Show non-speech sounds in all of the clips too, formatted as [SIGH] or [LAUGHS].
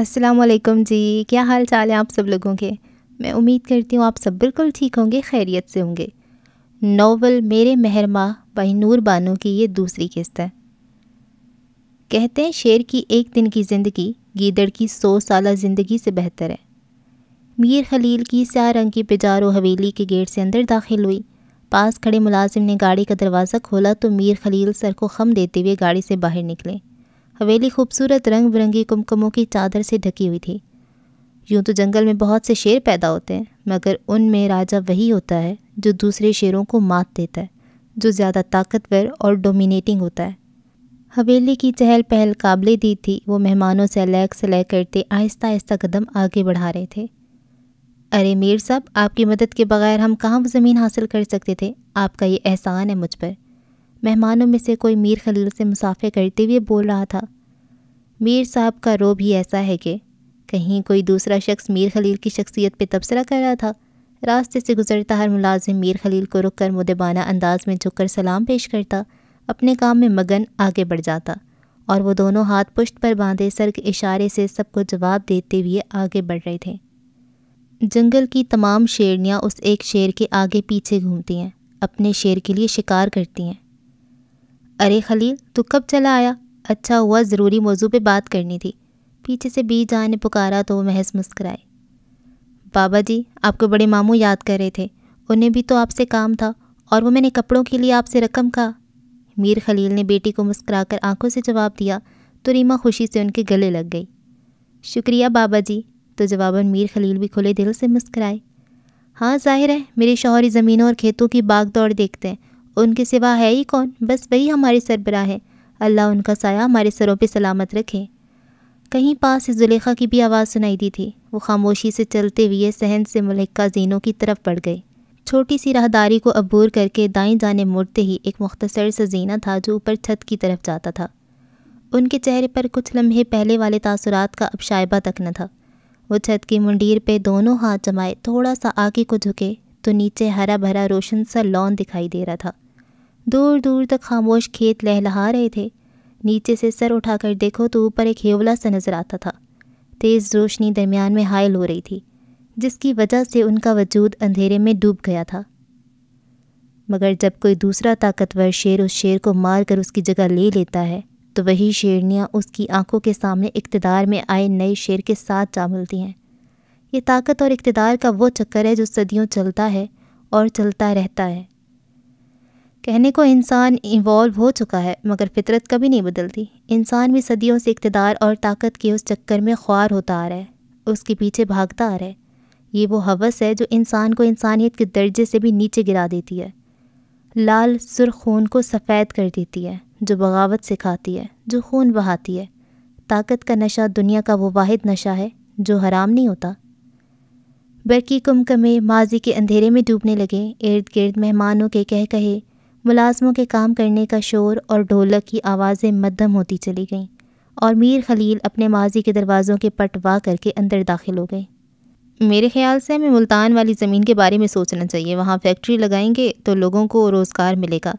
असलकम जी क्या हाल चाल है आप सब लोगों के मैं उम्मीद करती हूँ आप सब बिल्कुल ठीक होंगे खैरियत से होंगे नावल मेरे महरमा बाई नूर बानो की ये दूसरी किस्त है कहते हैं शेर की एक दिन की ज़िंदगी गीदड़ की सौ साल ज़िंदगी से बेहतर है मीर खलील की स्या रंग की पिजारो हवेली के गेट से अंदर दाखिल हुई पास खड़े मुलाजिम ने गाड़ी का दरवाज़ा खोला तो मीर खलील सर को खम देते हुए गाड़ी से बाहर निकले हवेली खूबसूरत रंग बिरंगी कुमकुमों की चादर से ढकी हुई थी यूं तो जंगल में बहुत से शेर पैदा होते हैं मगर उनमें राजा वही होता है जो दूसरे शेरों को मात देता है जो ज़्यादा ताकतवर और डोमिनेटिंग होता है हवेली की चहल पहल काबले दी थी वो मेहमानों से अलग सलग करते आहिस्ता आहिस्ता कदम आगे बढ़ा रहे थे अरे मीर साहब आपकी मदद के बगैर हम कहाँ ज़मीन हासिल कर सकते थे आपका ये एहसान है मुझ पर मेहमानों में से कोई मीर खलील से मुसाफे करते हुए बोल रहा था मीर साहब का रो भी ऐसा है कि कहीं कोई दूसरा शख्स मीर खलील की शख्सियत पर तबसरा कर रहा था रास्ते से गुजरता हर मुलाजिम मीर खलील को रुक कर मुदबाना अंदाज में झुक कर सलाम पेश करता अपने काम में मगन आगे बढ़ जाता और वो दोनों हाथ पुष्ट पर बांधे सर के इशारे से सबको जवाब देते हुए आगे बढ़ रहे थे जंगल की तमाम शेरनियाँ उस एक शेर के आगे पीछे घूमती हैं अपने शेर के लिए शिकार करती हैं अरे खलील तू कब चला आया अच्छा हुआ ज़रूरी मौजू पे बात करनी थी पीछे से जान ने पुकारा तो वो महज मुस्कराए बाबा जी आपको बड़े मामू याद कर रहे थे उन्हें भी तो आपसे काम था और वो मैंने कपड़ों के लिए आपसे रकम कहा मीर खलील ने बेटी को मुस्कराकर आंखों से जवाब दिया तो रीमा खुशी से उनके गले लग गई शुक्रिया बाबा जी तो जवाबन मीर खलील भी खुले दिल से मुस्कराए हाँ जाहिर है मेरे शौहरी ज़मीनों और खेतों की बाग दौड़ देखते हैं उनके सिवा है ही कौन बस वही हमारे सरबरा है अल्लाह उनका साया हमारे सरों पे सलामत रखे कहीं पास से जुलेखा की भी आवाज़ सुनाई दी थी वो खामोशी से चलते हुए सहन से मलिका जीनों की तरफ बढ़ गई छोटी सी राहदारी को अबूर करके दाएं जाने मुड़ते ही एक मुख्तसर सा जीना था जो ऊपर छत की तरफ जाता था उनके चेहरे पर कुछ लम्हे पहले वाले तासरात का अब शायबा तक न था वो छत की मुंडीर पे दोनों हाथ जमाए थोड़ा सा आगे को झुके तो नीचे हरा भरा रोशन सा लॉन दिखाई दे रहा था दूर दूर तक खामोश खेत लहलहा रहे थे नीचे से सर उठाकर देखो तो ऊपर एक हेवला सा नज़र आता था तेज़ रोशनी दरमियान में हायल हो रही थी जिसकी वजह से उनका वजूद अंधेरे में डूब गया था मगर जब कोई दूसरा ताकतवर शेर उस शेर को मार कर उसकी जगह ले लेता है तो वही शेरनियाँ उसकी आंखों के सामने इकतदार में आए नए शेर के साथ जा मिलती हैं ये ताकत और इकतदार का वो चक्कर है जो सदियों चलता है और चलता रहता है कहने को इंसान इवॉल्व हो चुका है मगर फितरत कभी नहीं बदलती इंसान भी सदियों से इकतदार और ताकत के उस चक्कर में ख्वार होता आ रहा है उसके पीछे भागता आ रहा है ये वो हवस है जो इंसान को इंसानियत के दर्जे से भी नीचे गिरा देती है लाल सुर खून को सफ़ेद कर देती है जो बगावत सिखाती है जो खून बहाती है ताकत का नशा दुनिया का वो वाद नशा है जो हराम नहीं होता बरकी कुमकमे माजी के अंधेरे में डूबने लगे इर्द गिर्द मेहमानों के कह कहे मुलाजमों के काम करने का शोर और ढोलक की आवाज़ें मद्दम होती चली गईं और मीर खलील अपने माजी के दरवाज़ों के पटवा करके अंदर दाखिल हो गए मेरे ख्याल से हमें मुल्तान वाली ज़मीन के बारे में सोचना चाहिए वहाँ फैक्ट्री लगाएंगे तो लोगों को रोज़गार मिलेगा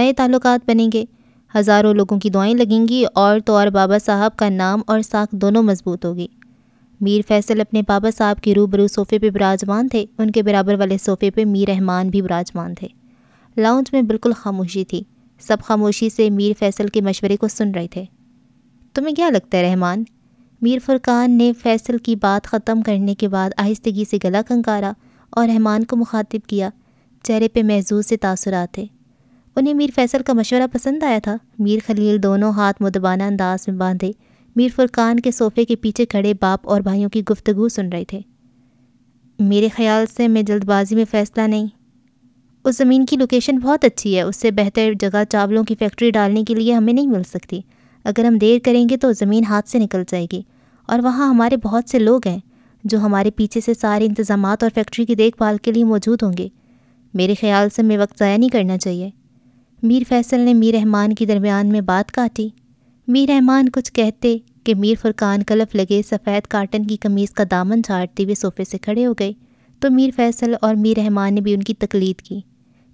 नए ताल्लुक बनेंगे हज़ारों लोगों की दुआएं लगेंगी और तो और बाबा साहब का नाम और साख दोनों मजबूत होगी मीर फैसल अपने बाबा साहब के रूबरू सोफ़े पर विराजमान थे उनके बराबर वाले सोफ़े पर मीर रहमान भी विराजमान थे लाउंज में बिल्कुल खामोशी थी सब खामोशी से मीर फैसल के मशवरे को सुन रहे थे तुम्हें क्या लगता है रहमान मीर फरकान ने फैसल की बात ख़त्म करने के बाद आहिस्तगी से गला खंकारा और रहमान को मुखातिब किया चेहरे पे महजूज़ से तासरा थे उन्हें मीर फैसल का मशवरा पसंद आया था मीर खलील दोनों हाथ मुदबाना अंदाज में बांधे मीर फुरकान के सोफ़े के पीछे खड़े बाप और भाइयों की गुफ्तगु सुन रहे थे मेरे ख्याल से मैं जल्दबाजी में फ़ैसला नहीं उस ज़मीन की लोकेशन बहुत अच्छी है उससे बेहतर जगह चावलों की फैक्ट्री डालने के लिए हमें नहीं मिल सकती अगर हम देर करेंगे तो ज़मीन हाथ से निकल जाएगी और वहाँ हमारे बहुत से लोग हैं जो हमारे पीछे से सारे इंतज़ाम और फैक्ट्री की देखभाल के लिए मौजूद होंगे मेरे ख्याल से हमें वक्त ज़ाया नहीं करना चाहिए मीर फैसल ने मीर रहमान के दरमियान में बात काटी मीर रहमान कुछ कहते कि मीर फुरकान कलफ लगे सफ़ेद काटन की कमीज़ का दामन झाड़ते हुए सोफ़े से खड़े हो गए तो मीर फैसल और मीर रहमान ने भी उनकी तकलीद की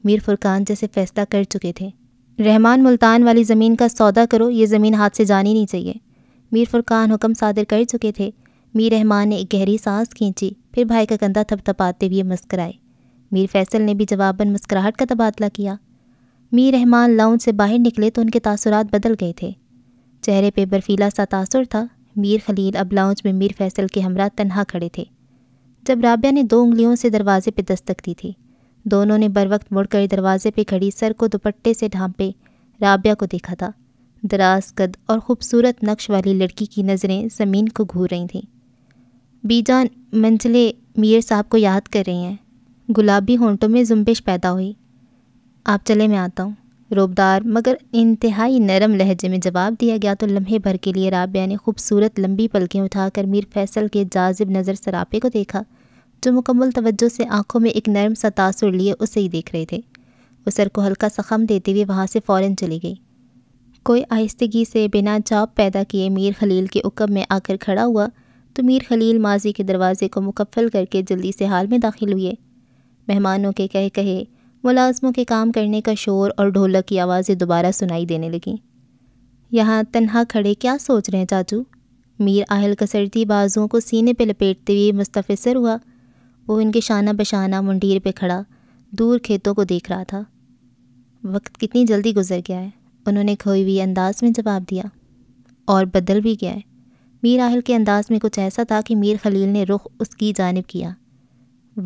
मीर फुरकान जैसे फैसला कर चुके थे रहमान मुल्तान वाली ज़मीन का सौदा करो ये ज़मीन हाथ से जानी नहीं चाहिए मीर फुरकान हुक्म सादिर कर चुके थे मीर रहमान ने एक गहरी सांस खींची फिर भाई का कंधा थपथपाते हुए मुस्कराए मीर फैसल ने भी जवाबन मुस्कराहट का तबादला किया मीर रहमान लाउन से बाहर निकले तो उनके तासुरात बदल गए थे चेहरे पे बर्फीला सा तासुर था मीर खलील अब लाउंज में मीर फैसल के हमरा तन्हा खड़े थे जब राबिया ने दो उंगलियों से दरवाजे पर दस्तक दी थी दोनों ने बर वक्त मुड़कर दरवाजे पे खड़ी सर को दुपट्टे से ढांपे राबिया को देखा था दराज कद और खूबसूरत नक्श वाली लड़की की नज़रें ज़मीन को घूर रही थीं बीजान मंजिले मीर साहब को याद कर रही हैं गुलाबी होंटों में जुम्बिश पैदा हुई आप चले मैं आता हूँ रोबदार मगर इंतहाई नरम लहजे में जवाब दिया गया तो लम्हे भर के लिए राबिया ने खूबसूरत लंबी पलकें उठाकर मीर फैसल के जाजिब नज़र सरापे को देखा जो मुकम्मल तवज्जो से आंखों में एक नरम सा तासुर लिए उसे ही देख रहे थे वो सर को हल्का सखम देते हुए वहाँ से फ़ौरन चली गई कोई आहिस्तगी से बिना जाप पैदा किए मीर खलील के उकब में आकर खड़ा हुआ तो मीर खलील माजी के दरवाज़े को मुकफ़ल करके जल्दी से हाल में दाखिल हुए मेहमानों के कह कहे मुलाजमों के काम करने का शोर और ढोलक की आवाज़ें दोबारा सुनाई देने लगीं यहाँ तन्हा खड़े क्या सोच रहे हैं चाचू मीर आहल कसरती बाजुओं को सीने पर लपेटते हुए मुस्तफ़सर हुआ वो इनके शाना बशाना मंडीर पे खड़ा दूर खेतों को देख रहा था वक्त कितनी जल्दी गुजर गया है उन्होंने खोई हुई अंदाज में जवाब दिया और बदल भी गया है मीर आहिल के अंदाज में कुछ ऐसा था कि मीर खलील ने रुख उसकी जानब किया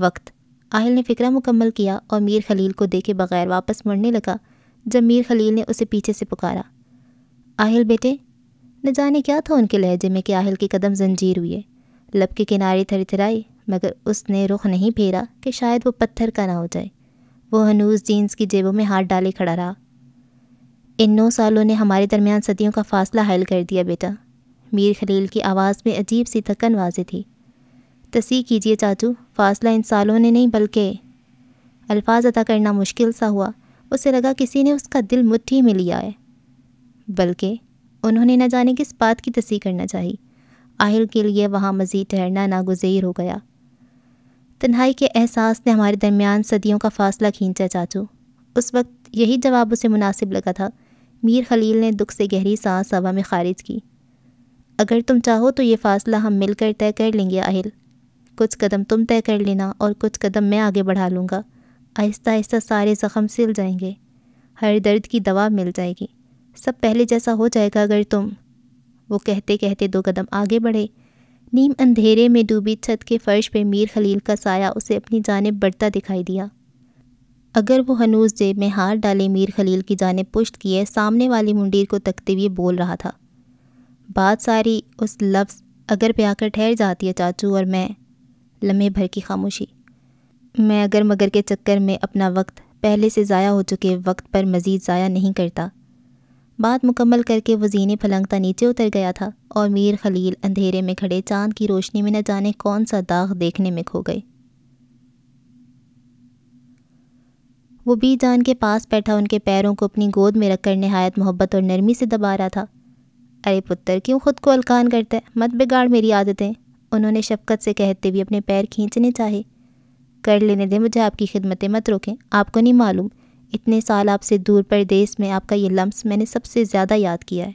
वक्त आहिल ने फ़िक्रा मुकम्मल किया और मीर खलील को देखे बगैर वापस मुड़ने लगा जब मीर खलील ने उसे पीछे से पुकारा आहिल बेटे न जाने क्या था उनके लहजे में कि आहिल के कदम जंजीर हुए लब के किनारे थरथराई मगर उसने रुख नहीं फेरा कि शायद वो पत्थर का ना हो जाए वो हनूज जीन्स की जेबों में हाथ डाले खड़ा रहा इन नौ सालों ने हमारे दरमियान सदियों का फासला हायल कर दिया बेटा मीर खलील की आवाज़ में अजीब सी थकन वाजे थी तसी कीजिए चाचू फासला इन सालों ने नहीं बल्कि अल्फाज अदा करना मुश्किल सा हुआ उसे लगा किसी ने उसका दिल मुट्ठी में लिया है बल्कि उन्होंने न जाने किस बात की तसी करना चाहिए आहिल के लिए वहाँ मज़ीद ठहरना नागुजर हो गया तन्हाई के एहसास ने हमारे दरमियान सदियों का फासला खींचा चाचू उस वक्त यही जवाब उसे मुनासिब लगा था मीर खलील ने दुख से गहरी सांस हवा में खारिज की अगर तुम चाहो तो ये फ़ासला हम मिलकर तय कर लेंगे आहिल कुछ कदम तुम तय कर लेना और कुछ कदम मैं आगे बढ़ा लूँगा आहिस्ता आहिस्ता सारे ज़ख़म सिल जाएंगे हर दर्द की दवा मिल जाएगी सब पहले जैसा हो जाएगा अगर तुम वो कहते कहते दो कदम आगे बढ़े नीम अंधेरे में डूबी छत के फर्श पर मीर खलील का साया उसे अपनी जानब बढ़ता दिखाई दिया अगर वो हनूस जेब में हार डाले मीर खलील की जानब पुष्ट किए सामने वाली मुंडीर को तकते हुए बोल रहा था बात सारी उस लफ्ज़ अगर पे आकर ठहर जाती है चाचू और मैं लम्हे भर की खामोशी मैं अगर मगर के चक्कर में अपना वक्त पहले से ज़ाया हो चुके वक्त पर मज़ीद ज़ाया नहीं करता बात मुकम्मल करके वजीन फलंगता नीचे उतर गया था और मीर खलील अंधेरे में खड़े चांद की रोशनी में न जाने कौन सा दाग देखने में खो गए वो बी जान के पास बैठा उनके पैरों को अपनी गोद में रखकर नहायत मोहब्बत और नरमी से दबा रहा था अरे पुत्र क्यों खुद को अलकान करता है मत बिगाड़ मेरी आदतें उन्होंने शफकत से कहते हुए अपने पैर खींचने चाहे कर लेने दें मुझे आपकी खिदमतें मत रोकें आपको नहीं मालूम इतने साल आपसे दूर परदेश में आपका ये लम्स मैंने सबसे ज़्यादा याद किया है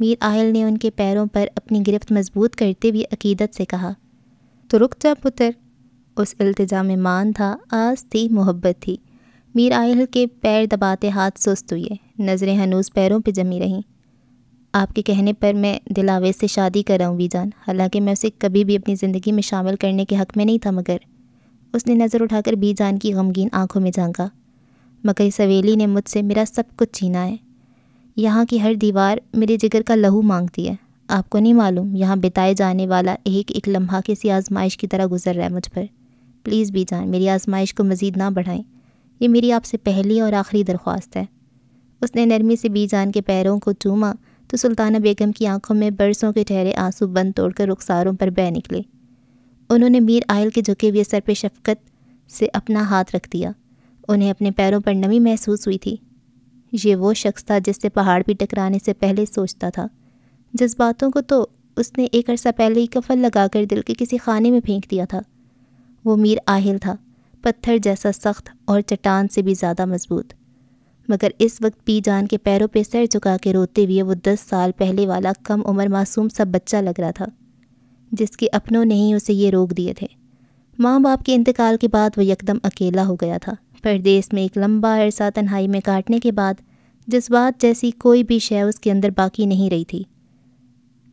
मीर आहिल ने उनके पैरों पर अपनी गिरफ्त मजबूत करते हुए अकीदत से कहा तो रुक जा पुत्र उस अल्तजा में मान था आज थी मोहब्बत थी मीर आहिल के पैर दबाते हाथ सुस्त हुए नज़रें हनूस पैरों पर जमी रहीं आपके कहने पर मैं दिलावेज से शादी कर रहा हूँ वीजान हालांकि मैं उसे कभी भी अपनी ज़िंदगी में शामिल करने के हक़ में नहीं था मगर उसने नज़र उठाकर बीजान की गमगीन आंखों में झांका मगर इस हवेली ने मुझसे मेरा सब कुछ छीना है यहाँ की हर दीवार मेरे जिगर का लहू मांगती है आपको नहीं मालूम यहाँ बिताए जाने वाला एक एक लम्हा किसी आजमाइश की तरह गुजर रहा है मुझ पर प्लीज़ भी जान मेरी आजमाइश को मज़ीद ना बढ़ाएं ये मेरी आपसे पहली और आखिरी दरख्वास्त है उसने नरमी से बी जान के पैरों को चूमा तो सुल्ताना बेगम की आंखों में बरसों के ठहरे आंसू बंद तोड़कर रुखसारों पर बह निकले उन्होंने मीर आयल के झुके हुए सर पर शफकत से अपना हाथ रख दिया उन्हें अपने पैरों पर नमी महसूस हुई थी ये वो शख्स था जिससे पहाड़ भी टकराने से पहले सोचता था जिस बातों को तो उसने एक अरसा पहले ही कफल लगाकर दिल के किसी खाने में फेंक दिया था वो मीर आहिल था पत्थर जैसा सख्त और चट्टान से भी ज़्यादा मजबूत मगर इस वक्त पी जान के पैरों पे सर झुका के रोते हुए वो दस साल पहले वाला कम उम्र मासूम सा बच्चा लग रहा था जिसके अपनों ने ही उसे ये रोक दिए थे माँ बाप के इंतकाल के बाद वो यकदम अकेला हो गया था परदेस में एक लंबा अरसा तन्हाई में काटने के बाद जज्बात जैसी कोई भी शय उसके अंदर बाकी नहीं रही थी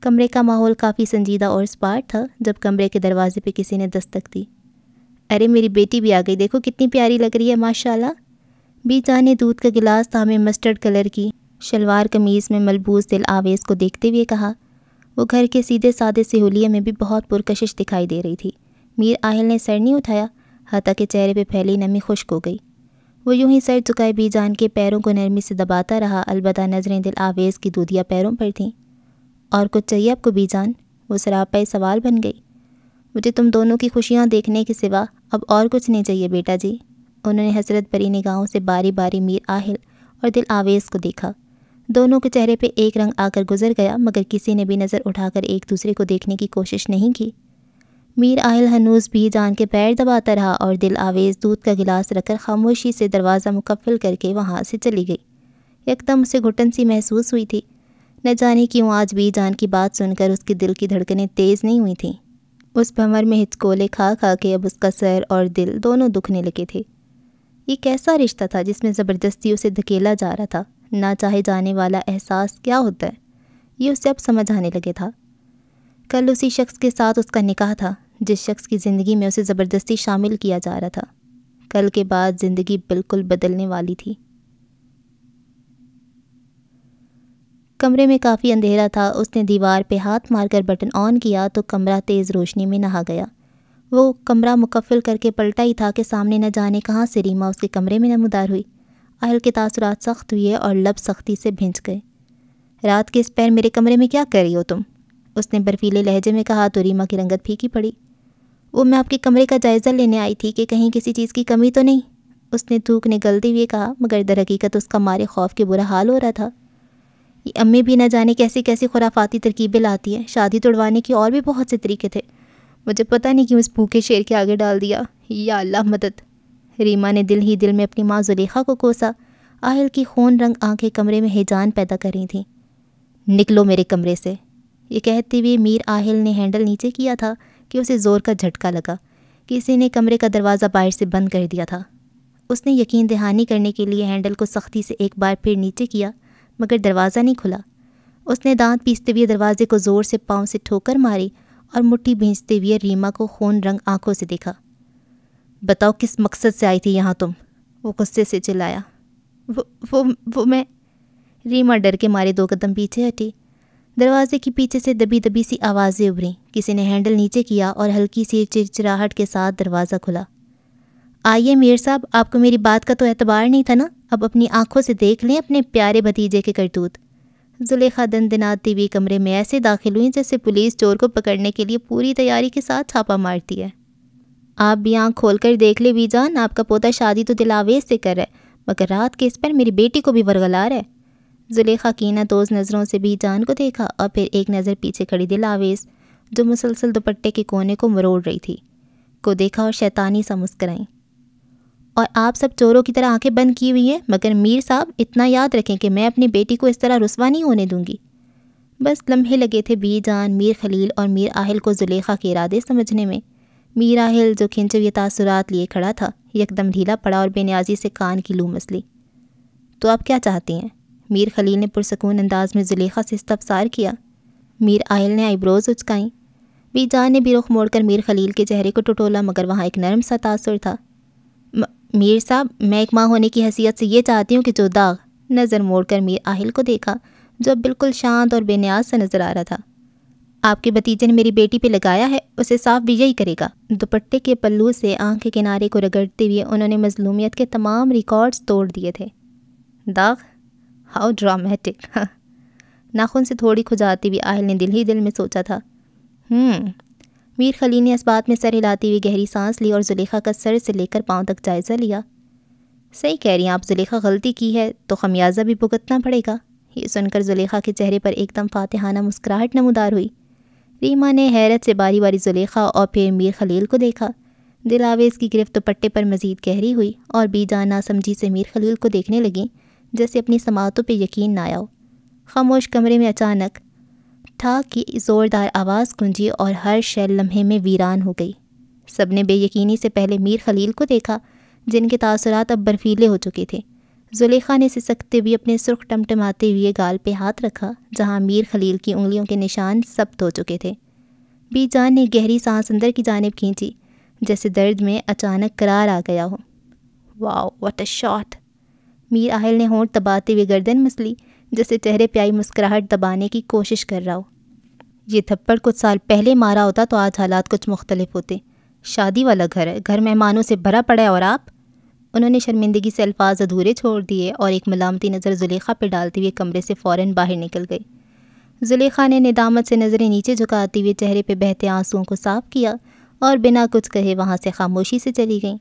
कमरे का माहौल काफ़ी संजीदा और स्पार्ट था जब कमरे के दरवाजे पे किसी ने दस्तक दी अरे मेरी बेटी भी आ गई देखो कितनी प्यारी लग रही है माशाल्लाह बीच आने दूध का गिलास था हमें मस्टर्ड कलर की शलवार कमीज़ में मलबूस दिल आवेज़ को देखते हुए कहा वो घर के सीधे साधे सेहुलिया में भी बहुत पुरकशिश दिखाई दे रही थी मीर आहिल ने सर नहीं उठाया हता के चेहरे पर फैली नमी खुश्क हो गई वो यूं ही सर झुकाए बी जान के पैरों को नरमी से दबाता रहा अलबत् नज़रें दिल आवेज़ की दूधिया पैरों पर थीं और कुछ चाहिए आपको बीजान वो सरापा सवाल बन गई मुझे तुम दोनों की खुशियाँ देखने के सिवा अब और कुछ नहीं चाहिए बेटा जी उन्होंने हसरत भरी निगाहों से बारी बारी मीर आहिल और दिल आवेज़ को देखा दोनों के चेहरे पर एक रंग आकर गुजर गया मगर किसी ने भी नज़र उठाकर एक दूसरे को देखने की कोशिश नहीं की मीर आयल हनूस भी जान के पैर दबाता रहा और दिल आवेज दूध का गिलास रखकर खामोशी से दरवाज़ा मुकफ़ल करके वहाँ से चली गई एकदम उसे घुटन सी महसूस हुई थी न जाने क्यों आज भी जान की बात सुनकर उसके दिल की धड़कनें तेज़ नहीं हुई थीं उस भंवर में हिचकोले खा खा के अब उसका सर और दिल दोनों दुखने लगे थे ये कैसा रिश्ता था जिसमें ज़बरदस्ती उसे धकेला जा रहा था ना चाहे जाने वाला एहसास क्या होता है ये उसे अब समझ आने लगे था कल उसी शख्स के साथ उसका निकाह था जिस शख्स की ज़िंदगी में उसे ज़बरदस्ती शामिल किया जा रहा था कल के बाद ज़िंदगी बिल्कुल बदलने वाली थी कमरे में काफ़ी अंधेरा था उसने दीवार पे हाथ मारकर बटन ऑन किया तो कमरा तेज़ रोशनी में नहा गया वो कमरा मुकफ़ल करके पलटा ही था कि सामने न जाने कहाँ से रीमा उसके कमरे में नमदार हुई अहल के तासरात सख्त हुए और लब सख्ती से भिंच गए रात के इस पैर मेरे कमरे में क्या कर रही हो तुम उसने बर्फीले लहजे में कहा तो रीमा की रंगत फीकी पड़ी वो मैं आपके कमरे का जायज़ा लेने आई थी कि कहीं किसी चीज़ की कमी तो नहीं उसने थूक ने गलती हुए कहा मगर दर हकीकत उसका मारे खौफ के बुरा हाल हो रहा था ये अम्मी भी ना जाने कैसी कैसी खुराफाती तरकीबें लाती हैं शादी तोड़वाने के और भी बहुत से तरीके थे मुझे पता नहीं क्यों इस भूखे शेर के आगे डाल दिया या अल्लाह मदद रीमा ने दिल ही दिल में अपनी माँ जुलेखा को कोसा आहिल की खून रंग आंखें कमरे में हिजान पैदा करी थीं निकलो मेरे कमरे से ये कहते हुए मीर आहिल ने हैंडल नीचे किया था कि उसे ज़ोर का झटका लगा किसी ने कमरे का दरवाज़ा बाहर से बंद कर दिया था उसने यकीन दहानी करने के लिए हैंडल को सख्ती से एक बार फिर नीचे किया मगर दरवाज़ा नहीं खुला उसने दांत पीसते हुए दरवाजे को ज़ोर से पाँव से ठोकर मारी और मुट्ठी भींचते हुए रीमा को खून रंग आंखों से देखा बताओ किस मकसद से आई थी यहाँ तुम वो गुस्से से चिल्लाया वो वो वो मैं रीमा डर के मारे दो कदम पीछे हटी दरवाजे के पीछे से दबी दबी सी आवाज़ें उभरी किसी ने हैंडल नीचे किया और हल्की सी चिरचिराहट के साथ दरवाज़ा खुला आइए मेयर साहब आपको मेरी बात का तो एतबार नहीं था ना अब अपनी आंखों से देख लें अपने प्यारे भतीजे के करतूत जुलेखा दन दिनाती हुई कमरे में ऐसे दाखिल हुई जैसे पुलिस चोर को पकड़ने के लिए पूरी तैयारी के साथ छापा मारती है आप भी आँख खोल कर देख ले बीजान आपका पोता शादी तो दिलावेज से कर रहा है मगर रात के इस पर मेरी बेटी को भी वरगला है जुलेखा की नतोज़ नज़रों से भी जान को देखा और फिर एक नज़र पीछे खड़ी दिलावेज जो मुसलसल दुपट्टे के कोने को मरोड़ रही थी को देखा और शैतानी सा मुस्कराई और आप सब चोरों की तरह आंखें बंद की हुई हैं मगर मीर साहब इतना याद रखें कि मैं अपनी बेटी को इस तरह रुसवा नहीं होने दूंगी बस लम्हे लगे थे बी जान मीर खलील और मीर आहिल को जुलेखा के इरादे समझने में मीर आहिल जो खिंच हुए तासुरात लिए खड़ा था यकदम ढीला पड़ा और बेनियाजी से कान की लू मसली तो आप क्या चाहती हैं मीर खलील ने पुरसकून अंदाज में जुलेखा से इस्तफसार किया मीर आयल ने आईब्रोज उचकाई बीजान ने भी रुख मोड़कर मीर खलील के चेहरे को टटोला मगर वहाँ एक नरम सा तासुर था मीर साहब मैं एक माँ होने की हैसियत से ये चाहती हूँ कि जो दाग नज़र मोड़कर मीर आहिल को देखा जो बिल्कुल शांत और बेनियाज सा नज़र आ रहा था आपके भतीजे ने मेरी बेटी पे लगाया है उसे साफ भी यही करेगा दुपट्टे के पल्लू से आंख के किनारे को रगड़ते हुए उन्होंने मजलूमियत के तमाम रिकॉर्ड्स तोड़ दिए थे दाग हाउ ड्रामेटिक [LAUGHS] नाखून से थोड़ी खुजाती हुई आहिल ने दिल ही दिल में सोचा था हम्म, मीर खली ने इस बात में सर हिलाती हुई गहरी सांस ली और जुलेखा का सर से लेकर पाँव तक जायज़ा लिया सही कह रही हैं आप जुलेखा गलती की है तो खमियाजा भी भुगतना पड़ेगा ये सुनकर जुलेखा के चेहरे पर एकदम फातेहाना मुस्कुराहट नमदार हुई रीमा ने हैरत से बारी बारी जुलेखा और फिर मीर खलील को देखा दिलावेज की गिरफ्त पट्टे पर मजीद गहरी हुई और बीजाना समझी से मीर खलील को देखने लगी जैसे अपनी समातों पर यकीन ना आया हो खामोश कमरे में अचानक ठाक की ज़ोरदार आवाज़ गूंजी और हर शय लम्हे में वीरान हो गई सब ने बेयकीनी से पहले मीर खलील को देखा जिनके तासरात अब बर्फीले हो चुके थे जुलेखा ने सिसकते हुए अपने सुर्ख टमटमाते हुए गाल पे हाथ रखा जहाँ मीर खलील की उंगलियों के निशान सब्त हो चुके थे बीजान ने गहरी सांस अंदर की जानब खींची जैसे दर्द में अचानक करार आ गया हो wow what a shot Mir Aahil ने होंठ दबाते हुए गर्दन मसली जैसे चेहरे पे आई मुस्कुराहट दबाने की कोशिश कर रहा हो ये थप्पड़ कुछ साल पहले मारा होता तो आज हालात कुछ मुख्तलिफ होते शादी वाला घर है घर मेहमानों से भरा पड़ा है और आप उन्होंने शर्मिंदगी से अल्फाज अधूरे छोड़ दिए और एक मलामती नज़र जुलेखा पर डालते हुए कमरे से फ़ौर बाहर निकल गई जुलेखा ने निदामत से नज़रें नीचे झुकाते हुए चेहरे पर बहते आंसुओं को साफ किया और बिना कुछ कहे वहाँ से खामोशी से चली गईं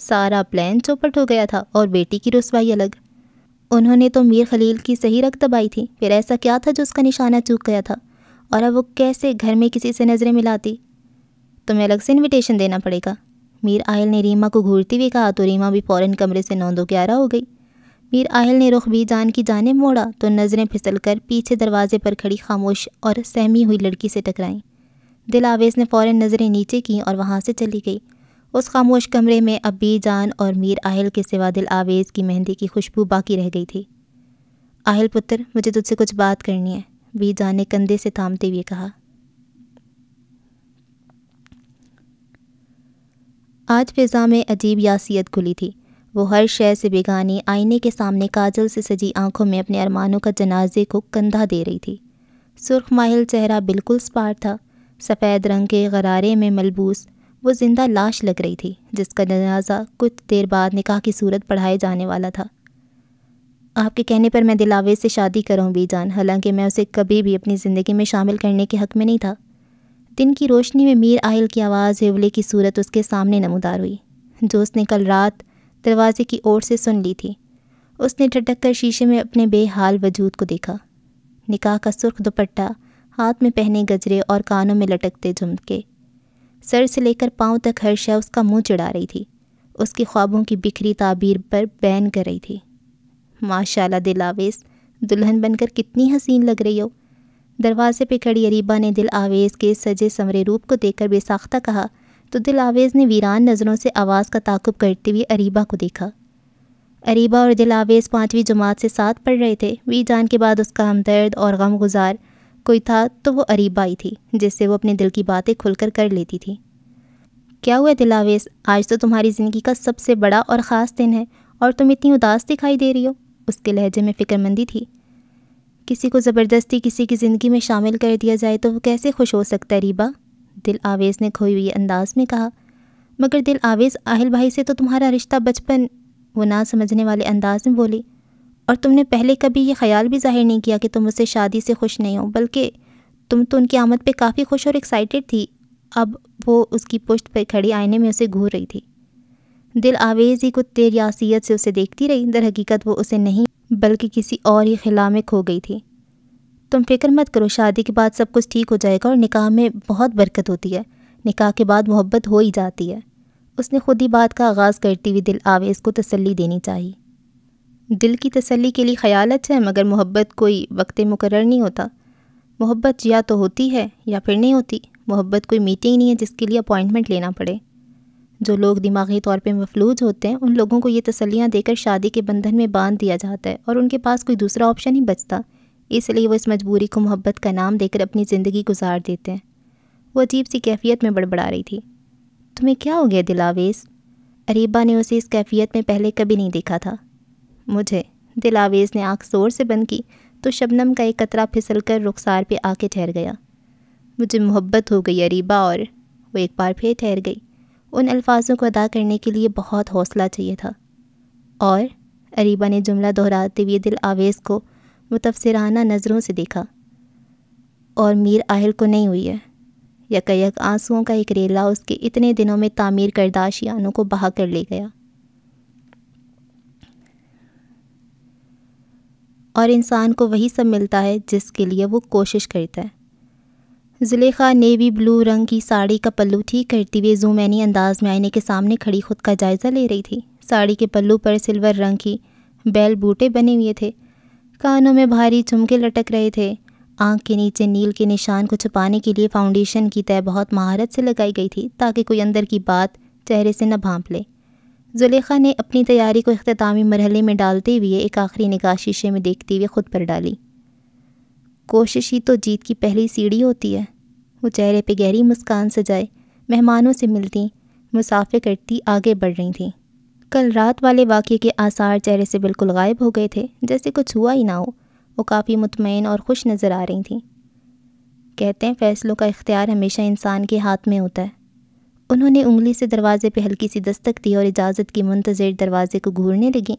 सारा प्लान चौपट हो गया था और बेटी की रसवाई अलग उन्होंने तो मीर खलील की सही रक्त दबाई थी फिर ऐसा क्या था जो उसका निशाना चूक गया था और अब वो कैसे घर में किसी से नज़रें मिलाती तुम्हें अलग से इनविटेशन देना पड़ेगा मीर आहिल ने रीमा को घूरती हुई कहा तो रीमा भी फ़ौरन कमरे से नौ दो ग्यारह हो गई मीर आहिल ने रुख भी जान की जाने मोड़ा तो नज़रें फिसल कर पीछे दरवाजे पर खड़ी खामोश और सहमी हुई लड़की से टकराई दिल आवेज़ ने फ़ौरन नज़रें नीचे की और वहाँ से चली गई उस खामोश कमरे में अब बी जान और मीर आहिल के सिवा दिल आवेज़ की मेहंदी की खुशबू बाकी रह गई थी आहिल पुत्र मुझे तुझसे कुछ बात करनी है बी जान ने कंधे से थामते हुए कहा आज फिज़ा में अजीब यासियत खुली थी वो हर शय से बेगानी आईने के सामने काजल से सजी आंखों में अपने अरमानों का जनाजे को कंधा दे रही थी सुर्ख माहिल चेहरा बिल्कुल स्पार था सफ़ेद रंग के गरारे में मलबूस वो ज़िंदा लाश लग रही थी जिसका जनाजा कुछ देर बाद निकाह की सूरत पढ़ाए जाने वाला था आपके कहने पर मैं दिलावे से शादी कराऊँ बीजान हालांकि मैं उसे कभी भी अपनी ज़िंदगी में शामिल करने के हक़ में नहीं था दिन की रोशनी में मीर आयल की आवाज़ हेवले की सूरत उसके सामने नमदार हुई जो उसने कल रात दरवाजे की ओर से सुन ली थी उसने ठटक कर शीशे में अपने बेहाल वजूद को देखा निकाह का सुर्ख दुपट्टा हाथ में पहने गजरे और कानों में लटकते झुमके सर से लेकर पाँव तक हर शय उसका मुंह चढ़ा रही थी उसके ख्वाबों की बिखरी ताबीर पर बैन कर रही थी माशाल्लाह आवेज़ दुल्हन बनकर कितनी हसीन लग रही हो दरवाजे पे खड़ी अरीबा ने दिल आवेज़ के सजे समरे रूप को देखकर बेसाख्ता कहा तो दिल आवेज़ ने वीरान नज़रों से आवाज़ का ताकुब करते हुए अरीबा को देखा अरीबा और दिल आवेज़ पाँचवीं जमात से साथ पढ़ रहे थे वी जान के बाद उसका हमदर्द और गम गुजार कोई था तो वो अरीबाई थी जिससे वो अपने दिल की बातें खुलकर कर लेती थी क्या हुआ दिलावेस आज तो तुम्हारी ज़िंदगी का सबसे बड़ा और ख़ास दिन है और तुम इतनी उदास दिखाई दे रही हो उसके लहजे में फ़िक्रमंदी थी किसी को ज़बरदस्ती किसी की ज़िंदगी में शामिल कर दिया जाए तो वो कैसे खुश हो सकता है रीबा दिल आवेज़ ने खोई हुई अंदाज में कहा मगर दिल आवेज़ आहिल भाई से तो तुम्हारा रिश्ता बचपन वो ना समझने वाले अंदाज में बोली और तुमने पहले कभी ये ख्याल भी जाहिर नहीं किया कि तुम उससे शादी से खुश नहीं हो बल्कि तुम तो उनकी आमद पे काफ़ी खुश और एक्साइटेड थी अब वो उसकी पुश्त पर खड़ी आईने में उसे घूर रही थी दिल आवेज ही कुछ देर यासीत से उसे देखती रही दर हकीकत वो उसे नहीं बल्कि किसी और ही खिला में खो गई थी तुम फिक्र मत करो शादी के बाद सब कुछ ठीक हो जाएगा और निकाह में बहुत बरकत होती है निकाह के बाद मोहब्बत हो ही जाती है उसने खुद ही बात का आगाज़ करती हुई दिल आवेज़ को तसल्ली देनी चाहिए दिल की तसल्ली के लिए ख्याल है मगर मोहब्बत कोई वक्त मुकर नहीं होता मोहब्बत या तो होती है या फिर नहीं होती मोहब्बत कोई मीटिंग नहीं है जिसके लिए अपॉइंटमेंट लेना पड़े जो लोग दिमागी तौर पे मफलूज होते हैं उन लोगों को ये तसलियाँ देकर शादी के बंधन में बांध दिया जाता है और उनके पास कोई दूसरा ऑप्शन ही बचता इसलिए वो इस मजबूरी को मोहब्बत का नाम देकर अपनी ज़िंदगी गुजार देते हैं वो अजीब सी कैफियत में बड़बड़ा रही थी तुम्हें क्या हो गया दिलावेज अरीबा ने उसे इस कैफियत में पहले कभी नहीं देखा था मुझे दिलावेज ने आँख ज़ोर से बंद की तो शबनम का एक कतरा फिसल कर रुखसार पे आके ठहर गया मुझे मोहब्बत हो गई अरीबा और वो एक बार फिर ठहर गई उन अल्फाजों को अदा करने के लिए बहुत हौसला चाहिए था और अरीबा ने जुमला दोहराते हुए दिल आवेज़ को मुतफसराना नज़रों से देखा और मीर आहिल को नहीं हुई है यकयक आंसुओं का एक रेला उसके इतने दिनों में तामीर करदाशियानों को बहा कर ले गया और इंसान को वही सब मिलता है जिसके लिए वो कोशिश करता है जुलेखा नेवी ब्लू रंग की साड़ी का पल्लू ठीक करती हुई जूमैनी अंदाज में आईने के सामने खड़ी खुद का जायज़ा ले रही थी साड़ी के पल्लू पर सिल्वर रंग की बैल बूटे बने हुए थे कानों में भारी झुमके लटक रहे थे आंख के नीचे नील के निशान को छुपाने के लिए फाउंडेशन की तय बहुत महारत से लगाई गई थी ताकि कोई अंदर की बात चेहरे से न भांप ले जुलेखा ने अपनी तैयारी को अख्तामी मरहले में डालते हुए एक आखिरी निगाह शीशे में देखते हुए ख़ुद पर डाली कोशिश ही तो जीत की पहली सीढ़ी होती है वो चेहरे पर गहरी मुस्कान सजाए मेहमानों से मिलती मुसाफे करती आगे बढ़ रही थी कल रात वाले वाक़े के आसार चेहरे से बिल्कुल गायब हो गए थे जैसे कुछ हुआ ही ना हो वो काफ़ी मुतमिन और खुश नज़र आ रही थी कहते हैं फ़ैसलों का इख्तियार हमेशा इंसान के हाथ में होता है उन्होंने उंगली से दरवाज़े पर हल्की सी दस्तक दी और इजाज़त की मुंतज़र दरवाज़े को घूरने लगी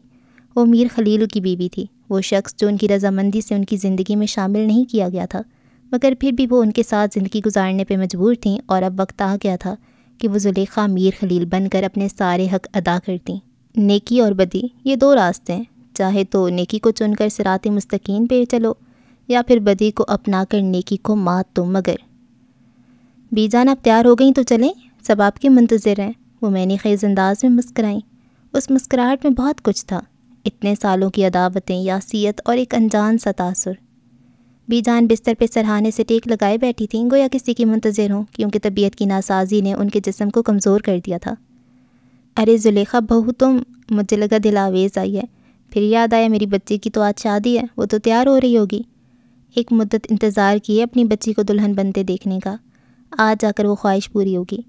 वो मीर खलील की बीवी थी वो शख्स जो उनकी रजामंदी से उनकी ज़िंदगी में शामिल नहीं किया गया था मगर फिर भी वो उनके साथ ज़िंदगी गुजारने पर मजबूर थीं और अब वक्त आ गया था कि वो जुलेखा मीर खलील बनकर अपने सारे हक अदा करती नेकी और बदी ये दो रास्ते हैं चाहे तो नेकी को चुनकर सिरात मुस्तकीन पे चलो या फिर बदी को अपना कर नेकी को मात दो मगर बीजान आप तैयार हो गई तो चलें सब आपके मंतज़र हैं वो मैंने खेज़ अंदाज में मुस्कराई उस मुस्कराहट में बहुत कुछ था इतने सालों की अदावतें यासीत और एक अनजान सा तासर बीजान बिस्तर पर सरहाने से टेक लगाए बैठी गो गोया किसी की मंतज़र हों क्योंकि तबीयत की नासाजी ने उनके जिसम को कमज़ोर कर दिया था अरे जुलेखा बहू तुम मुझे लगा दिलावेज आई है फिर याद आया मेरी बच्ची की तो आज शादी है वो तो तैयार हो रही होगी एक मुद्दत इंतज़ार किए अपनी बच्ची को दुल्हन बनते देखने का आज जाकर वो ख्वाहिश पूरी होगी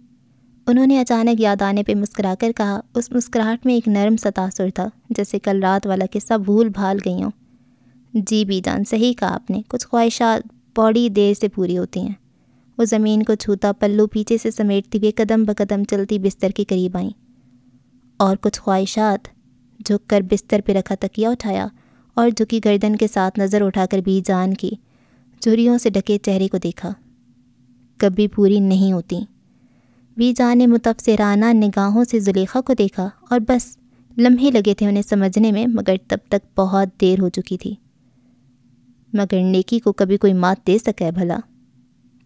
उन्होंने अचानक याद आने पर मुस्कुराकर कहा उस मुस्कुराहट में एक नरम सतासुर था जैसे कल रात वाला किस्सा भूल भाल गई हूँ जी बीजान सही कहा आपने कुछ ख्वाहिशात बड़ी देर से पूरी होती हैं वो ज़मीन को छूता पल्लू पीछे से समेटती हुई कदम ब कदम चलती बिस्तर के करीब आई और कुछ ख्वाहिशात झुक कर बिस्तर पर रखा तकिया उठाया और झुकी गर्दन के साथ नज़र उठाकर बीजान की झुरियों से ढके चेहरे को देखा कभी पूरी नहीं होती बीजा ने मुतफसराना निगाहों से जुलेखा को देखा और बस लम्हे लगे थे उन्हें समझने में मगर तब तक बहुत देर हो चुकी थी मगर नेकी को कभी कोई मात दे सका है भला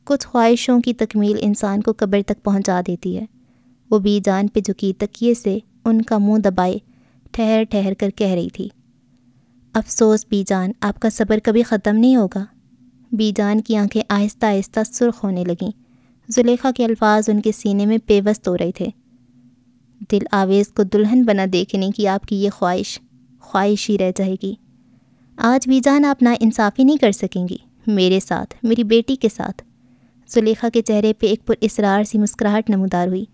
कुछ ख्वाहिशों की तकमील इंसान को कब्र तक पहुंचा देती है वो बीजान पे झुकी तकिए से उनका मुंह दबाए ठहर ठहर कर कह रही थी अफसोस बीजान आपका सब्र कभी ख़त्म नहीं होगा बीजान की आंखें आहिस्ता आहिस्ता सुर्ख होने लगीं जुलेखा के अल्फाज उनके सीने में पेवस्त हो रहे थे दिल आवेज़ को दुल्हन बना देखने की आपकी ये ख्वाहिश ख्वाहिश ही रह जाएगी आज भी जान आप ना इंसाफ़ी नहीं कर सकेंगी मेरे साथ मेरी बेटी के साथ जुलेखा के चेहरे पे एक पुरार सी मुस्कुराहट नमदार हुई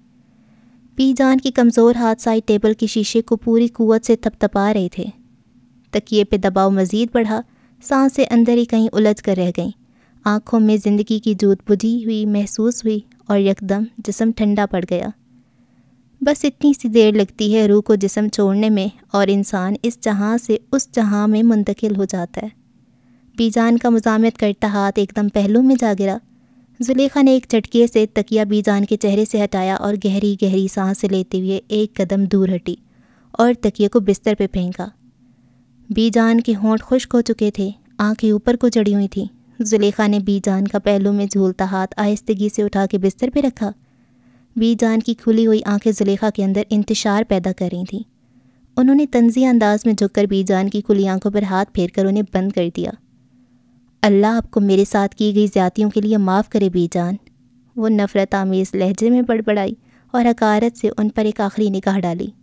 पी जान की कमज़ोर हाथ साइड टेबल के शीशे को पूरी कुत से थपथपा रहे थे तकिए पे दबाव मज़ीद बढ़ा सांसें अंदर ही कहीं उलझ कर रह गईं आंखों में ज़िंदगी की जोत बुझी हुई महसूस हुई और यकदम जिसम ठंडा पड़ गया बस इतनी सी देर लगती है रूह को जिसम छोड़ने में और इंसान इस जहाँ से उस जहाँ में मुंतकिल हो जाता है बीजान का मुजामत करता हाथ एकदम पहलू में जा गिरा जुलेखा ने एक चटके से तकिया बीजान के चेहरे से हटाया और गहरी गहरी सांस लेते हुए एक कदम दूर हटी और तकिए को बिस्तर पर फेंका बीजान के होंठ खुश्क हो चुके थे आंखें ऊपर को चढ़ी हुई थीं जुलेखा ने बीजान का पहलू में झूलता हाथ आहिस्तगी से उठा के बिस्तर पर रखा बीजान की खुली हुई आंखें जुलेखा के अंदर इंतशार पैदा कर रही थीं उन्होंने तंजिया अंदाज में झुककर बीजान की खुली आंखों पर हाथ फेर कर उन्हें बंद कर दिया अल्लाह आपको मेरे साथ की गई ज़्यादियों के लिए माफ़ करे बीजान वो नफ़रत आमेज़ लहजे में बड़बड़ाई और हकारत से उन पर एक आखिरी निकाह डाली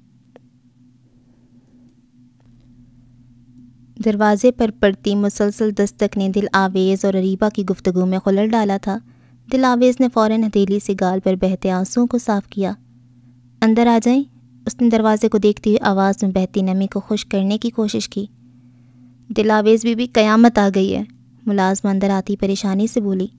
दरवाजे पर पड़ती मुसलसल दस्तक ने दिल आवेज़ और अरीबा की गुफ्तगु में खुलर डाला था दिल आवेज़ ने फ़ौर हथेली से गाल पर बहते आंसुओं को साफ़ किया अंदर आ जाएं उसने दरवाज़े को देखती हुई आवाज़ में बहती नमी को खुश करने की कोशिश की दिलावेज़ बीबी क़यामत आ गई है मुलाजम अंदर आती परेशानी से बोली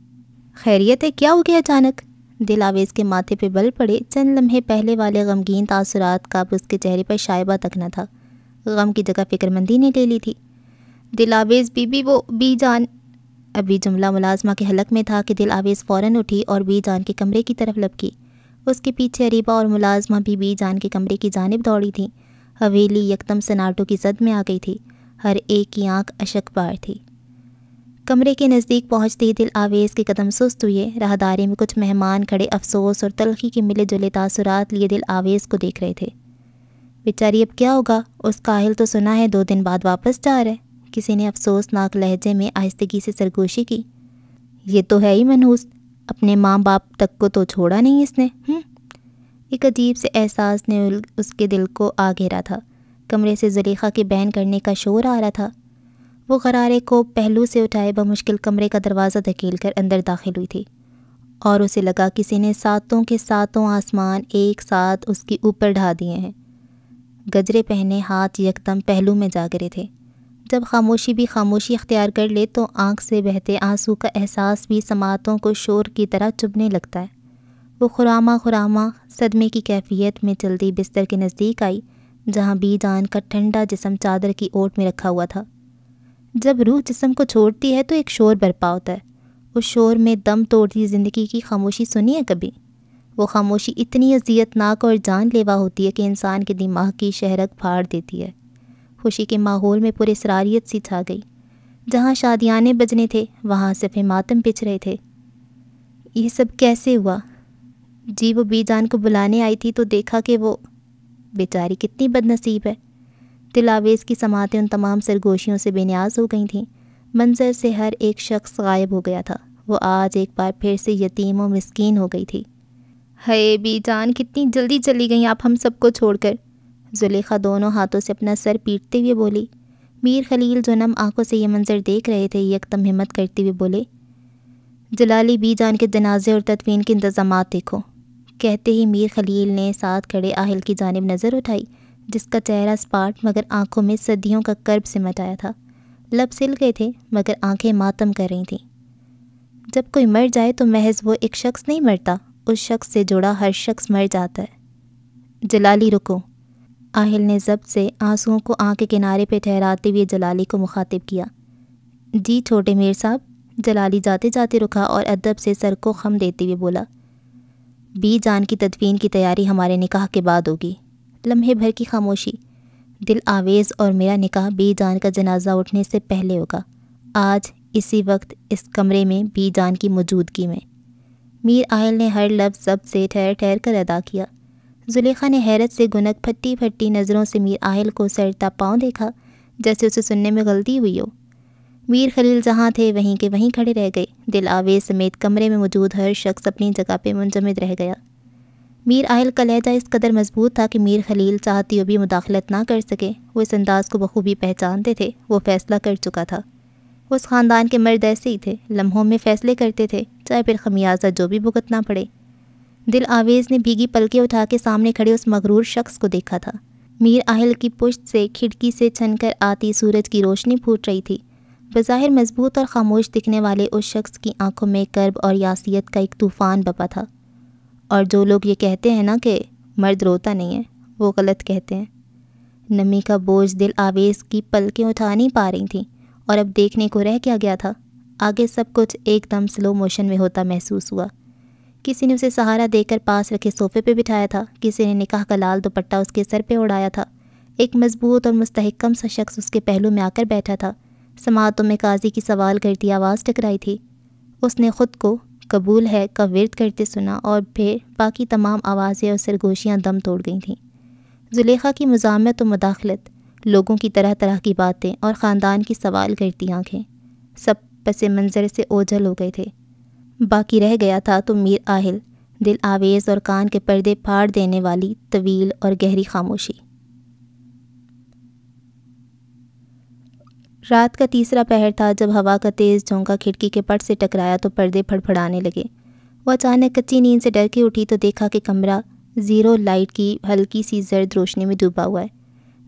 खैरियत है क्या हो गया अचानक दिल आवेज़ के माथे पर बल पड़े चंद लम्हे पहले वाले गमगीन तासरात का अब उसके चेहरे पर शायबा तक न था गम की जगह फ़िक्रमंदी ने ले ली थी दिल आवेज़ बीबी वो बी जान अभी जुमला मुलाजमा के हलक में था कि दिल आवेज़ फ़ौर उठी और बी जान के कमरे की तरफ लपकी उसके पीछे अरीबा और मुलाजमा भी बी जान के कमरे की जानब दौड़ी थी हवेली यकदम सनाटों की जद में आ गई थी हर एक की आंख अशक पार थी कमरे के नज़दीक पहुंचते ही दिल आवेज़ के कदम सुस्त हुए राहदारी में कुछ मेहमान खड़े अफसोस और तलखी के मिले जुले तासुरात लिए दिल आवेज़ को देख रहे थे बेचारी अब क्या होगा उस काहिल तो सुना है दो दिन बाद वापस जा रहे किसी ने अफसोसनाक लहजे में आहिस्तगी से सरगोशी की ये तो है ही मनहूस अपने माँ बाप तक को तो छोड़ा नहीं इसने हम्म? एक अजीब से एहसास ने उसके दिल को आ घेरा था कमरे से जलीख़ा की बैन करने का शोर आ रहा था वो गरारे को पहलू से उठाए बमुश्किल कमरे का दरवाज़ा धकेल कर अंदर दाखिल हुई थी और उसे लगा किसी ने सातों के सातों आसमान एक साथ उसके ऊपर ढा दिए हैं गजरे पहने हाथ यकदम पहलू में जा गिरे थे जब खामोशी भी खामोशी इख्तियार कर ले तो आँख से बहते आंसू का एहसास भी समातों को शोर की तरह चुभने लगता है वो खुरामा खुरामा सदमे की कैफियत में जल्दी बिस्तर के नज़दीक आई जहाँ बी जान का ठंडा जिसम चादर की ओट में रखा हुआ था जब रूह जिसम को छोड़ती है तो एक शोर बरपा होता है उस शोर में दम तोड़ती ज़िंदगी की खामोशी सुनी है कभी वो खामोशी इतनी अजियतनाक और जानलेवा होती है कि इंसान के दिमाग की शहरक फाड़ देती है खुशी के माहौल में पूरे सरारियत सी छा गई जहाँ शादियाने बजने थे वहाँ सफ़े मातम पिछ रहे थे ये सब कैसे हुआ जी वो बीजान को बुलाने आई थी तो देखा कि वो बेचारी कितनी बदनसीब है तिलावेज़ की समातें उन तमाम सरगोशियों से बेनियाज हो गई थीं मंजर से हर एक शख्स गायब हो गया था वो आज एक बार फिर से यतीम और मस्किन हो गई थी हे बीजान कितनी जल्दी चली गई आप हम सबको छोड़कर जुलेखा दोनों हाथों से अपना सर पीटते हुए बोली मीर खलील जो नम आंखों से ये मंज़र देख रहे थे यकदम हिम्मत करते हुए बोले जलाली बी जान के जनाजे और तदफीन के इंतज़ाम देखो कहते ही मीर खलील ने साथ खड़े आहिल की जानब नज़र उठाई जिसका चेहरा स्पाट मगर आंखों में सदियों का कर्ब से मटाया था लब सिल गए थे मगर आंखें मातम कर रही थीं जब कोई मर जाए तो महज वो एक शख्स नहीं मरता उस शख्स से जुड़ा हर शख्स मर जाता है जलाली रुको आहिल ने जब्त से आंसुओं को आँख के किनारे पर ठहराते हुए जलाली को मुखातिब किया जी छोटे मेर साहब जलाली जाते जाते रुका और अदब से सर को खम देते हुए बोला बी जान की तदफीन की तैयारी हमारे निकाह के बाद होगी लम्हे भर की खामोशी दिल आवेज़ और मेरा निकाह बी जान का जनाजा उठने से पहले होगा आज इसी वक्त इस कमरे में बी जान की मौजूदगी में मीर आहिल ने हर लफ्ज़ जब से ठहर ठहर कर अदा किया जुलेखा ने हैरत से गुनक फट्टी फट्टी नज़रों से मीर आहिल को सैरता पाँव देखा जैसे उसे सुनने में गलती हुई हो मीर खलील जहाँ थे वहीं के वहीं खड़े रह गए दिल आवेज समेत कमरे में मौजूद हर शख्स अपनी जगह पर मुंजमद रह गया मीर आहिल का लहजा इस कदर मजबूत था कि मीर खलील चाहती हो भी मुदाखलत ना कर सके वो इस अंदाज़ को बखूबी पहचानते थे वो फ़ैसला कर चुका था उस ख़ानदान के मर्द ऐसे ही थे लम्हों में फ़ैसले करते थे चाहे फिर खमियाजा जो भी भुगतना पड़े दिल आवेज ने भीगी पलके उठा के सामने खड़े उस मगरूर शख्स को देखा था मीर आहिल की पुश्त से खिड़की से छनकर आती सूरज की रोशनी फूट रही थी बज़ाहिर मजबूत और ख़ामोश दिखने वाले उस शख्स की आंखों में कर्ब और यासियत का एक तूफ़ान बपा था और जो लोग ये कहते हैं ना कि मर्द रोता नहीं है वो गलत कहते हैं नमी का बोझ दिल आवेज़ की पलकें उठा नहीं पा रही थी और अब देखने को रह क्या गया था आगे सब कुछ एकदम स्लो मोशन में होता महसूस हुआ किसी ने उसे सहारा देकर पास रखे सोफे पर बिठाया था किसी ने निकाह का लाल दुपट्टा उसके सर पर उड़ाया था एक मजबूत और मुस्तकम सा शख्स उसके पहलू में आकर बैठा था समातों में काजी की सवाल करती आवाज़ टकराई थी उसने ख़ुद को कबूल है का विरद करते सुना और फिर बाकी तमाम आवाज़ें और सरगोशियाँ दम तोड़ गई थीं जुलेखा की मजामत और मुदाखलत लोगों की तरह तरह की बातें और ख़ानदान की सवाल करती आँखें सब पसे मंज़र से ओझल हो गए थे बाकी रह गया था तो मीर आहिल दिल आवेज़ और कान के पर्दे फाड़ देने वाली तवील और गहरी खामोशी रात का तीसरा पहर था जब हवा का तेज़ झोंका खिड़की के पट से टकराया तो पर्दे फड़फड़ाने लगे वह अचानक कच्ची नींद से डर के उठी तो देखा कि कमरा ज़ीरो लाइट की हल्की सी जर्द रोशनी में डूबा हुआ है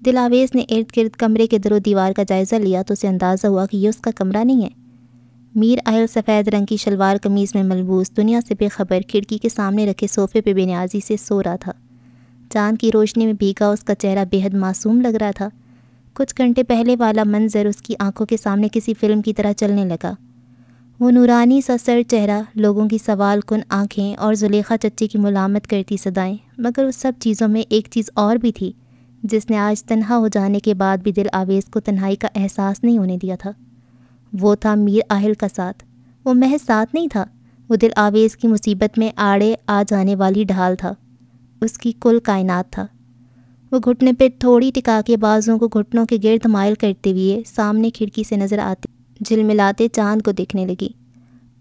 दिलावेज़ ने इर्द गिर्द कमरे के दरों दीवार का जायज़ा लिया तो उसे अंदाज़ा हुआ कि यह उसका कमरा नहीं है मीर आयल सफ़ेद रंग की शलवार कमीज़ में मलबूस दुनिया से बेखबर खिड़की के सामने रखे सोफ़े पे बेनियाजी से सो रहा था चांद की रोशनी में भीगा उसका चेहरा बेहद मासूम लग रहा था कुछ घंटे पहले वाला मंजर उसकी आंखों के सामने किसी फिल्म की तरह चलने लगा वो नूरानी सा सर चेहरा लोगों की सवाल कन आँखें और जुलेखा चच्ची की मलामत करती सदाएं मगर उस सब चीज़ों में एक चीज़ और भी थी जिसने आज तनहा हो जाने के बाद भी दिल आवेज़ को तन्हाई का एहसास नहीं होने दिया था वो था मीर आहिल का साथ वो महज साथ नहीं था वो दिल आवेज़ की मुसीबत में आड़े आ जाने वाली ढाल था उसकी कुल कायनात था वो घुटने पर थोड़ी टिका के बाजों को घुटनों के गिर्द मायल करते हुए सामने खिड़की से नज़र आती झिलमिलाते चांद को देखने लगी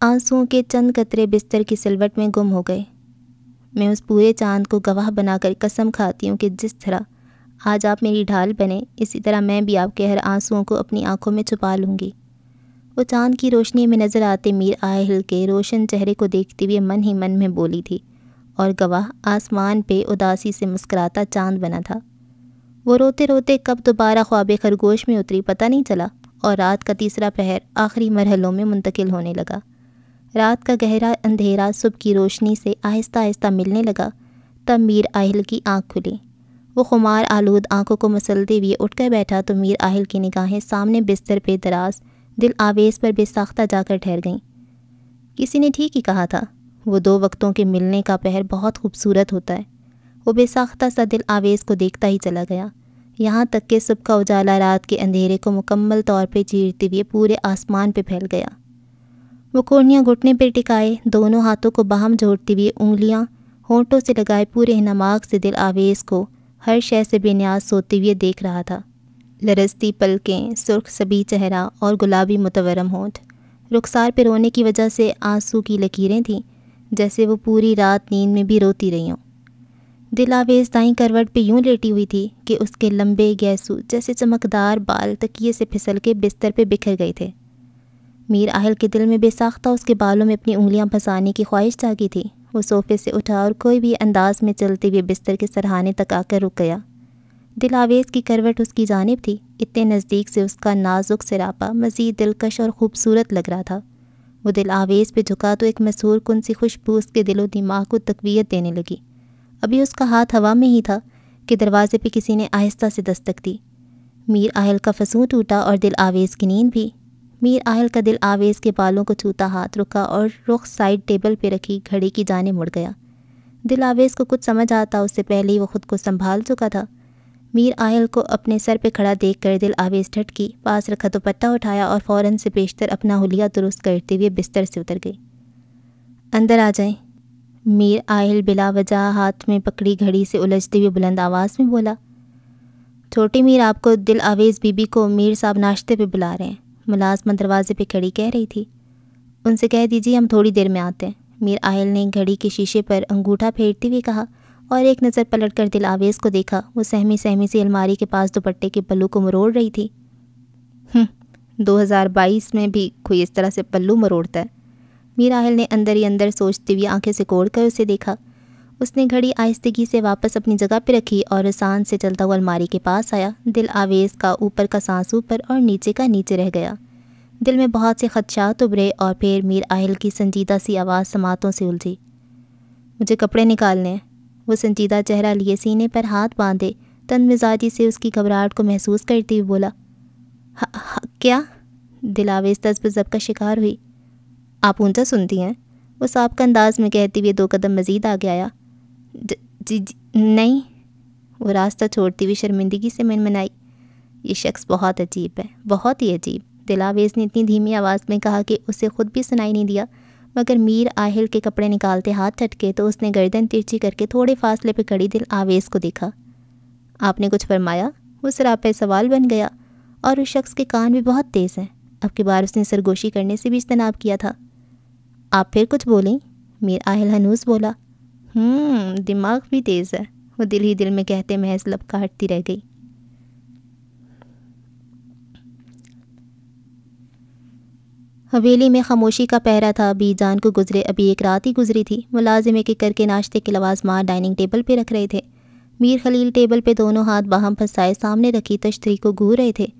आंसुओं के चंद कतरे बिस्तर की सिलवट में गुम हो गए मैं उस पूरे चांद को गवाह बनाकर कसम खाती हूँ कि जिस तरह आज आप मेरी ढाल बने इसी तरह मैं भी आपके हर आंसुओं को अपनी आंखों में छुपा लूँगी वो चांद की रोशनी में नज़र आते मीर आहिल के रोशन चेहरे को देखते हुए मन ही मन में बोली थी और गवाह आसमान पे उदासी से मुस्कराता चांद बना था वो रोते रोते कब दोबारा ख्वाब खरगोश में उतरी पता नहीं चला और रात का तीसरा पहर आखिरी मरहलों में मुंतकिल होने लगा रात का गहरा अंधेरा सुबह की रोशनी से आहिस्ता आहिस्ता मिलने लगा तब मीर आहिल की आँख खुली वो खुमार आलूद आंखों को मसलते हुए उठकर बैठा तो मीर आहिल की निगाहें सामने बिस्तर पे दराज दिल आवेश पर बेसाख्ता जाकर ठहर गईं किसी ने ठीक ही कहा था वो दो वक्तों के मिलने का पहर बहुत खूबसूरत होता है वो बेसाख्ता सा दिल आवेश को देखता ही चला गया यहाँ तक कि सुबह का उजाला रात के अंधेरे को मुकम्मल तौर पर चीरते हुए पूरे आसमान पर फैल गया वो कोर्निया घुटने पर टिकाए दोनों हाथों को बाहम जोड़ते हुए उंगलियाँ होंठों से लगाए पूरे नमाक से दिल आवेश को हर शय से बेनियाज सोते हुए देख रहा था लरजती पलकें सुर्ख सभी चेहरा और गुलाबी मुतवरम होंठ रुखसार पर रोने की वजह से आंसू की लकीरें थीं जैसे वो पूरी रात नींद में भी रोती रही हों दिल आवेज दाई करवट पे यूं लेटी हुई थी कि उसके लंबे गैसू जैसे चमकदार बाल तकिए से फिसल के बिस्तर पे बिखर गए थे मीर आहल के दिल में बेसाख्ता उसके बालों में अपनी उंगलियां फंसाने की ख्वाहिश जागी थी वो सोफे से उठा और कोई भी अंदाज में चलते हुए बिस्तर के सरहाने तक आकर रुक गया दिलावेज की करवट उसकी जानब थी इतने नज़दीक से उसका नाजुक सरापा मज़ीद दिलकश और ख़ूबसूरत लग रहा था वो दिल आवेज़ पे झुका तो एक मसूर कन सी खुशबू उसके दिलो दिमाग को तकवीत देने लगी अभी उसका हाथ हवा में ही था कि दरवाज़े पे किसी ने आहिस्ता से दस्तक दी मीर आहल का फसूँ टूटा और दिल आवेज़ की नींद भी मीर आहल का दिल आवेज़ के बालों को छूता हाथ रुका और रुख साइड टेबल पर रखी घड़ी की जाने मुड़ गया दिल आवेज़ को कुछ समझ आता उससे पहले ही वो ख़ुद को संभाल चुका था मीर आयल को अपने सर पे खड़ा देख कर दिल आवेज की पास रखा दुपट्टा उठाया और फ़ौरन से पेशतर अपना हुलिया दुरुस्त करते हुए बिस्तर से उतर गई अंदर आ जाए मीर आयल बिला वजह हाथ में पकड़ी घड़ी से उलझते हुए बुलंद आवाज़ में बोला छोटी मीर आपको दिल आवेज़ बीबी को मीर साहब नाश्ते पे बुला रहे हैं मुलाजमत दरवाजे पे खड़ी कह रही थी उनसे कह दीजिए हम थोड़ी देर में आते हैं मीर आयल ने घड़ी के शीशे पर अंगूठा फेरते हुए कहा और एक नज़र पलट कर दिल आवेज़ को देखा वो सहमी सहमी सी अलमारी के पास दुपट्टे के पल्लू को मरोड़ रही थी हम्म, दो हज़ार बाईस में भी कोई इस तरह से पल्लू मरोड़ता है मीरा ने अंदर ही अंदर सोचती हुई आंखें सिकोड़ कर उसे देखा उसने घड़ी आहिस्तगी से वापस अपनी जगह पर रखी और आसान से चलता हुआ अलमारी के पास आया दिल आवेज का ऊपर का सांस ऊपर और नीचे का नीचे रह गया दिल में बहुत से खदशात उभरे और फिर मीर आहिल की संजीदा सी आवाज़ समातों से उलझी मुझे कपड़े निकालने हैं वो संजीदा चेहरा लिए सीने पर हाथ बांधे तन मिजाजी से उसकी घबराहट को महसूस करते हुए बोला हा, हा, क्या दिलावेज तस्बजब का शिकार हुई आप ऊंचा सुनती हैं वो साहब का अंदाज में कहते हुए दो कदम मजीद आगे आया जी, जी नहीं वो रास्ता छोड़ती हुई शर्मिंदगी से मनाई ये शख्स बहुत अजीब है बहुत ही अजीब दिलावेज ने इतनी धीमी आवाज़ में कहा कि उसे खुद भी सुनाई नहीं दिया मगर मीर आहिल के कपड़े निकालते हाथ ठटके तो उसने गर्दन तिरछी करके थोड़े फासले पर खड़ी दिल आवेश को देखा आपने कुछ फरमाया वो सरापे सवाल बन गया और उस शख्स के कान भी बहुत तेज़ हैं अब की बार उसने सरगोशी करने से भी इज्तनाब किया था आप फिर कुछ बोलें मीर आहिल हनूस बोला हम्म, दिमाग भी तेज़ है वो दिल ही दिल में कहते महज लब काटती रह गई हवेली में खामोशी का पहरा था अभी जान को गुजरे अभी एक रात ही गुजरी थी मुलाजिम एक करके नाश्ते के लवाजमा डाइनिंग टेबल पर रख रहे थे मीर खलील टेबल पर दोनों हाथ बाहम फंसाए सामने रखी तश्तरी तो को घूर रहे थे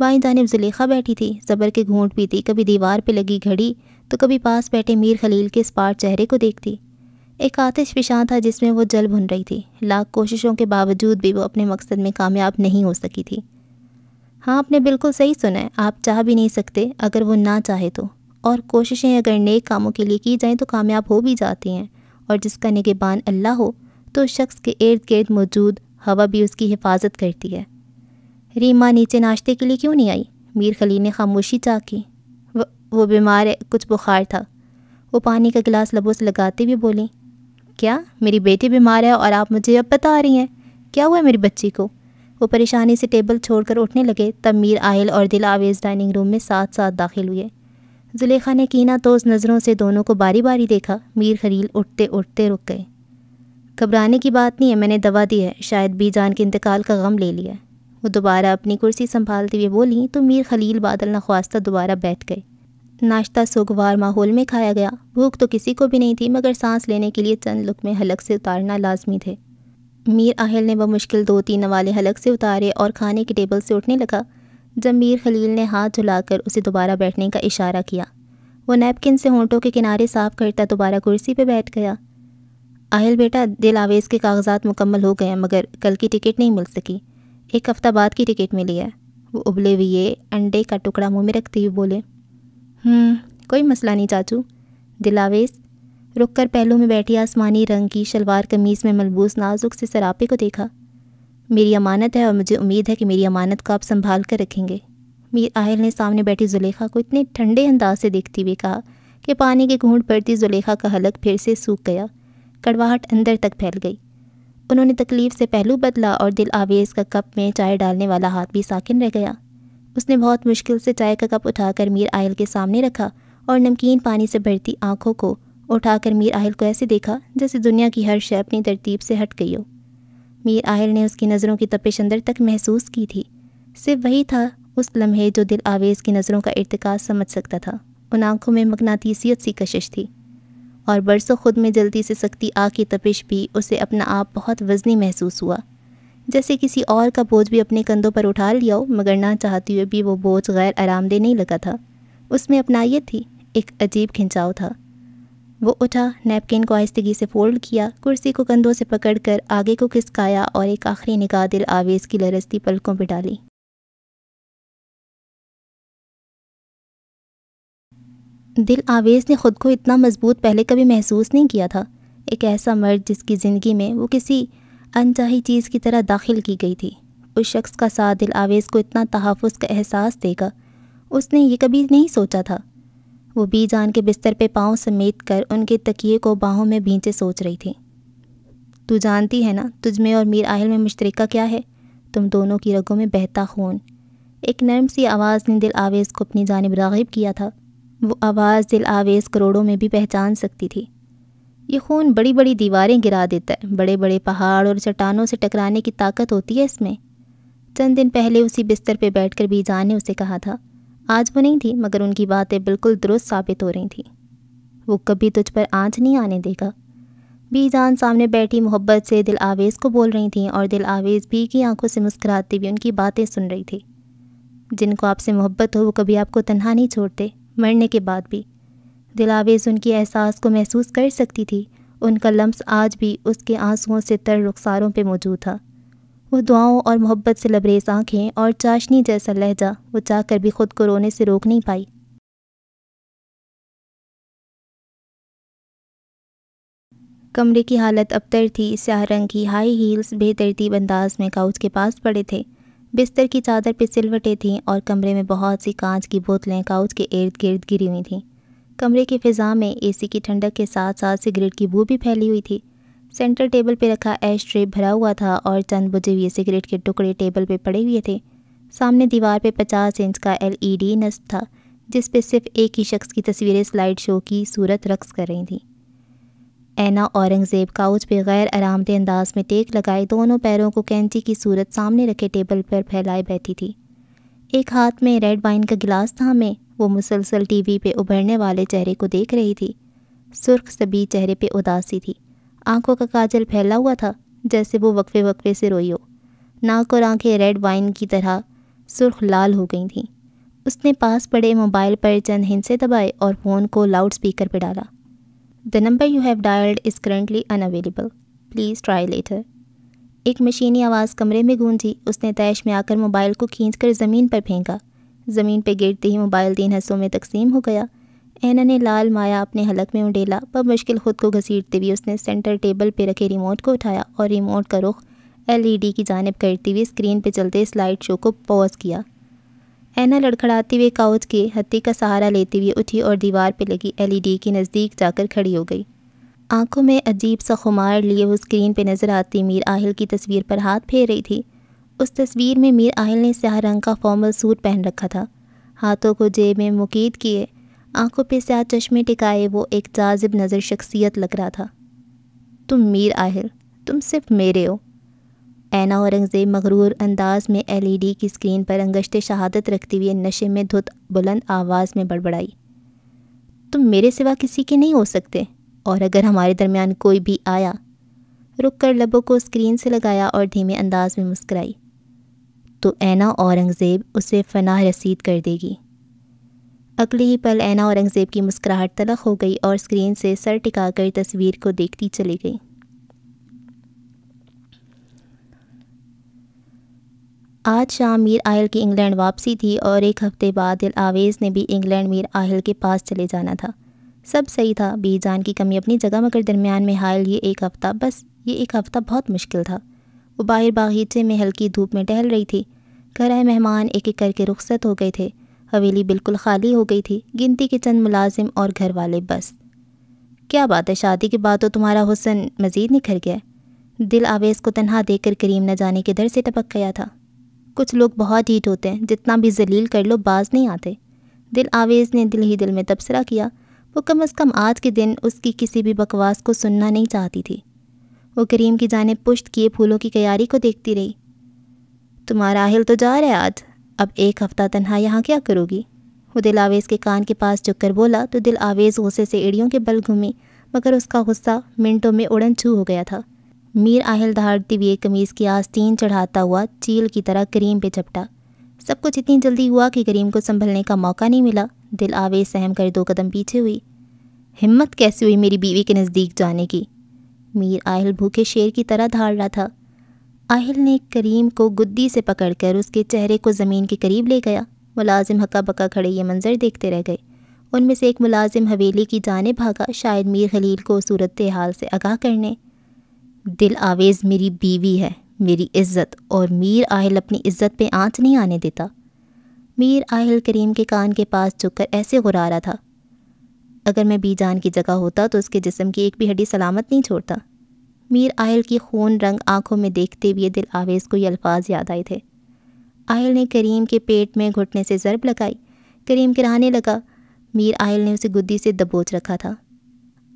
बाई जानब जुलेखा बैठी थी जबर के घूंट पीती कभी दीवार पर लगी घड़ी तो कभी पास बैठे मीर खलील के स्पाट चेहरे को देखती एक आतिश फिशां था जिसमें वो जल भुन रही थी लाख कोशिशों के बावजूद भी वो अपने मकसद में कामयाब नहीं हो सकी थी हाँ आपने बिल्कुल सही सुना है आप चाह भी नहीं सकते अगर वो ना चाहे तो और कोशिशें अगर नेक कामों के लिए की जाएं तो कामयाब हो भी जाती हैं और जिसका निगेबान अल्लाह हो तो शख्स के इर्द गिर्द मौजूद हवा भी उसकी हिफाजत करती है रीमा नीचे नाश्ते के लिए क्यों नहीं आई मीर खलील ने खामोशी चाकी वो बीमार है कुछ बुखार था वो पानी का गिलास लबों से लगाते हुए बोली क्या मेरी बेटी बीमार है और आप मुझे अब बता रही हैं क्या हुआ है मेरी बच्ची को वो परेशानी से टेबल छोड़कर उठने लगे तब मीर आयल और दिल आवेज़ डाइनिंग रूम में साथ साथ दाखिल हुए जुलेखा ने कीना तोज़ नज़रों से दोनों को बारी बारी देखा मीर खलील उठते उठते रुक गए घबराने की बात नहीं है मैंने दवा दी है शायद बी जान के इंतकाल का गम ले लिया वो दोबारा अपनी कुर्सी संभालते हुए बोली तो मीर खलील बादल नख्वास्ता दोबारा बैठ गए नाश्ता सुगवार माहौल में खाया गया भूख तो किसी को भी नहीं थी मगर सांस लेने के लिए चंद लुक में हलक से उतारना लाजमी थे मीर आहिल ने बमुश्किल दो तीन नवाले हलक से उतारे और खाने के टेबल से उठने लगा जब मीर खलील ने हाथ झुलाकर उसे दोबारा बैठने का इशारा किया वो नैपकिन से होंठों के किनारे साफ करता दोबारा कुर्सी पर बैठ गया आहिल बेटा दिल आवेज़ के कागजात मुकम्मल हो गए मगर कल की टिकट नहीं मिल सकी एक हफ़्ता बाद की टिकट मिली है वो उबले हुए अंडे का टुकड़ा मुँह में रखते हुए बोले हम्म, कोई मसला नहीं चाचू दिलावेज़ रुककर पहलू में बैठी आसमानी रंग की शलवार कमीज़ में मलबूस नाजुक से सरापे को देखा मेरी अमानत है और मुझे उम्मीद है कि मेरी अमानत को आप संभाल कर रखेंगे मीर आहिल ने सामने बैठी जुलेखा को इतने ठंडे अंदाज से देखते हुए कहा कि पानी के घूंट पड़ती जुलेखा का हलक फिर से सूख गया कड़वाहट अंदर तक फैल गई उन्होंने तकलीफ़ से पहलू बदला और दिल आवेज़ का कप में चाय डालने वाला हाथ भी साकिन रह गया उसने बहुत मुश्किल से चाय का कप उठाकर मीर आयल के सामने रखा और नमकीन पानी से भरती आंखों को उठाकर मीर आहिल को ऐसे देखा जैसे दुनिया की हर शय अपनी तरतीब से हट गई हो मीर आहिल ने उसकी नज़रों की तपिश अंदर तक महसूस की थी सिर्फ वही था उस लम्हे जो दिल आवेज़ की नज़रों का इरतकाज समझ सकता था उन आँखों में मकनातीसियत सी कशिश थी और बरसों खुद में जल्दी से सकती आग की तपिश भी उसे अपना आप बहुत वजनी महसूस हुआ जैसे किसी और का बोझ भी अपने कंधों पर उठा लिया हो मगर ना चाहते हुए भी वो बोझ गैर आरामदेह नहीं लगा था उसमें अपनाइत थी एक अजीब खिंचाव था वो उठा नैपकिन को आहिस्तगी से फोल्ड किया कुर्सी को कंधों से पकड़कर आगे को खिसकाया और एक आखिरी निगाह दिल आवेज़ की लरसती पलकों पर डाली दिल आवेज़ ने ख़ुद को इतना मजबूत पहले कभी महसूस नहीं किया था एक ऐसा मर्द जिसकी ज़िंदगी में वो किसी अनचाही चीज़ की तरह दाखिल की गई थी उस शख्स का साथ दिल आवेज़ को इतना तहफ़ का एहसास देगा उसने ये कभी नहीं सोचा था वो बीजान के बिस्तर पे पाँव समेत कर उनके तकिए को बाहों में भींचे सोच रही थी तू जानती है ना तुझ में और मीर आहिल में मुश्तरका क्या है तुम दोनों की रगों में बहता खून एक नरम सी आवाज़ ने दिल आवेज़ को अपनी जानब रागिब किया था वो आवाज़ दिल आवेज़ करोड़ों में भी पहचान सकती थी ये खून बड़ी बड़ी दीवारें गिरा देता है बड़े बड़े पहाड़ और चट्टानों से टकराने की ताकत होती है इसमें चंद दिन पहले उसी बिस्तर पर बैठकर बीजान ने उसे कहा था आज वो नहीं थी मगर उनकी बातें बिल्कुल दुरुस्त साबित हो रही थी वो कभी तुझ पर आँच नहीं आने देगा बी जान सामने बैठी मोहब्बत से दिल आवेज़ को बोल रही थी और दिल आवेज़ भी की आंखों से मुस्कुराती हुई उनकी बातें सुन रही थी जिनको आपसे मोहब्बत हो वो कभी आपको तन्हा नहीं छोड़ते मरने के बाद भी दिल आवेज़ उनके एहसास को महसूस कर सकती थी उनका लम्स आज भी उसके आंसुओं से तर रुखसारों पर मौजूद था वो दुआओं और मोहब्बत से लबरेज आँखें और चाशनी जैसा लहजा वो चाह कर भी खुद को रोने से रोक नहीं पाई कमरे की हालत अबतर थी स्याह रंग की हाई हील्स बेतरतीब अंदाज में काउच के पास पड़े थे बिस्तर की चादर पर सिलवटें थीं और कमरे में बहुत सी कांच की बोतलें काउच के इर्द गिर्द गिरी हुई थीं कमरे की फ़िज़ा में एसी की ठंडक के साथ साथ सिगरेट की बू भी फैली हुई थी सेंटर टेबल पे रखा एश ट्रे भरा हुआ था और चंद बुझे हुए सिगरेट के टुकड़े टेबल पे पड़े हुए थे सामने दीवार पे 50 इंच का एलईडी नस्ट था जिस पे सिर्फ एक ही शख्स की तस्वीरें स्लाइड शो की सूरत रक्स कर रही थी ऐना औरंगज़ेब काउच पे गैर आरामदेह अंदाज में टेक लगाए दोनों पैरों को कैंची की सूरत सामने रखे टेबल पर फैलाए बैठी थी एक हाथ में रेड वाइन का गिलास था हमें वो मुसलसल टीवी पे उभरने वाले चेहरे को देख रही थी सुर्ख सभी चेहरे पे उदासी थी आंखों का काजल फैला हुआ था जैसे वो वक्फे वक्फे से रोई हो नाक और आंखें रेड वाइन की तरह सुर्ख लाल हो गई थीं उसने पास पड़े मोबाइल पर चंद हिंसे दबाए और फ़ोन को लाउड स्पीकर पर डाला the number you have dialled is currently unavailable please try later एक मशीनी आवाज़ कमरे में गूंजी उसने तैश में आकर मोबाइल को खींच कर ज़मीन पर फेंका ज़मीन पर गिरते ही मोबाइल तीन हिस्सों में तकसीम हो गया ऐना ने लाल माया अपने हलक में उंडेला पर मुश्किल खुद को घसीटते हुए उसने सेंटर टेबल पर रखे रिमोट को उठाया और रिमोट का रुख एलईडी की जानब करते हुए स्क्रीन पर चलते स्लाइड शो को पॉज किया ऐना लड़खड़ाते हुए काउच के हत्ती का सहारा लेते हुए उठी और दीवार पर लगी डी के नज़दीक जाकर खड़ी हो गई आंखों में अजीब सा खुमार लिए वो स्क्रीन पर नज़र आती मीर आहिल की तस्वीर पर हाथ फेर रही थी उस तस्वीर में मीर आहिल ने स्याह रंग का फॉर्मल सूट पहन रखा था हाथों को जेब में मुकीद किए आंखों पे स्याह चश्मे टिकाए वो एक जाजिब नज़र शख्सियत लग रहा था तुम मीर आहिर तुम सिर्फ मेरे हो ऐना औरंगज़ेब मगरूर अंदाज में एलईडी की स्क्रीन पर अंगश्त शहादत रखते हुए नशे में धुत बुलंद आवाज़ में बड़बड़ाई तुम मेरे सिवा किसी के नहीं हो सकते और अगर हमारे दरमियान कोई भी आया रुक कर लबों को स्क्रीन से लगाया और धीमे अंदाज में मुस्कराई तो ऐना औरंगज़ेब उसे फना रसीद कर देगी अगले ही पल ऐना औरंगज़ेब की मुस्कुराहट तलख हो गई और स्क्रीन से सर टिकाकर तस्वीर को देखती चली गई आज शाम मीर आहिल की इंग्लैंड वापसी थी और एक हफ्ते बाद दिल आवेज़ ने भी इंग्लैंड मीर आहिल के पास चले जाना था सब सही था बी जान की कमी अपनी जगह मगर दरमियान में हायल ये एक हफ़्ता बस ये एक हफ़्ता बहुत मुश्किल था वो बाहर बागीचे में हल्की धूप में टहल रही थी घर आए मेहमान एक एक करके रुखसत हो गए थे हवेली बिल्कुल खाली हो गई थी गिनती के चंद मुलाजिम और घर वाले बस क्या बात है शादी के बाद तो तुम्हारा हुसन मज़ीद निखर गया दिल आवेज़ को तनहा देखकर करीम न जाने के दर से टपक गया था कुछ लोग बहुत हीट होते हैं जितना भी जलील कर लो बाज नहीं आते दिल आवेज़ ने दिल ही दिल में तबसरा किया वो कम अज़ कम आज के दिन उसकी किसी भी बकवास को सुनना नहीं चाहती थी वो करीम की जाने पुश्त किए फूलों की तैयारी को देखती रही तुम्हारा आहिल तो जा रहा है आज अब एक हफ्ता तनहा यहाँ क्या करोगी वो दिल आवेज़ के कान के पास कर बोला तो दिल आवेज़ गुस्से से एड़ियों के बल घूमी मगर उसका गुस्सा मिनटों में उड़न छू हो गया था मीर आहिल दहाड़ते हुए कमीज़ की आस्तीन चढ़ाता हुआ चील की तरह करीम पे चपटा सब कुछ इतनी जल्दी हुआ कि करीम को संभलने का मौका नहीं मिला दिल आवेज सहम कर दो कदम पीछे हुई हिम्मत कैसे हुई मेरी बीवी के नज़दीक जाने की मीर आहिल भूखे शेर की तरह धाड़ रहा था आहिल ने करीम को गुद्दी से पकड़कर उसके चेहरे को ज़मीन के करीब ले गया मुलाजिम हक्का बक्का खड़े ये मंज़र देखते रह गए उनमें से एक मुलाजिम हवेली की जाने भागा शायद मीर खलील को सूरत हाल से आगाह करने दिल आवेज़ मेरी बीवी है मेरी इज़्ज़त और मीर आहिल अपनी इज़्ज़त पे आँच नहीं आने देता मीर आहिल करीम के कान के पास झुककर ऐसे गुरारा था अगर मैं बी जान की जगह होता तो उसके जिसम की एक भी हड्डी सलामत नहीं छोड़ता मीर आयल की खून रंग आंखों में देखते हुए दिल आवेज़ को ये अल्फाज याद आए थे आयल ने करीम के पेट में घुटने से ज़रब लगाई करीम गिराने लगा मीर आयल ने उसे गुद्दी से दबोच रखा था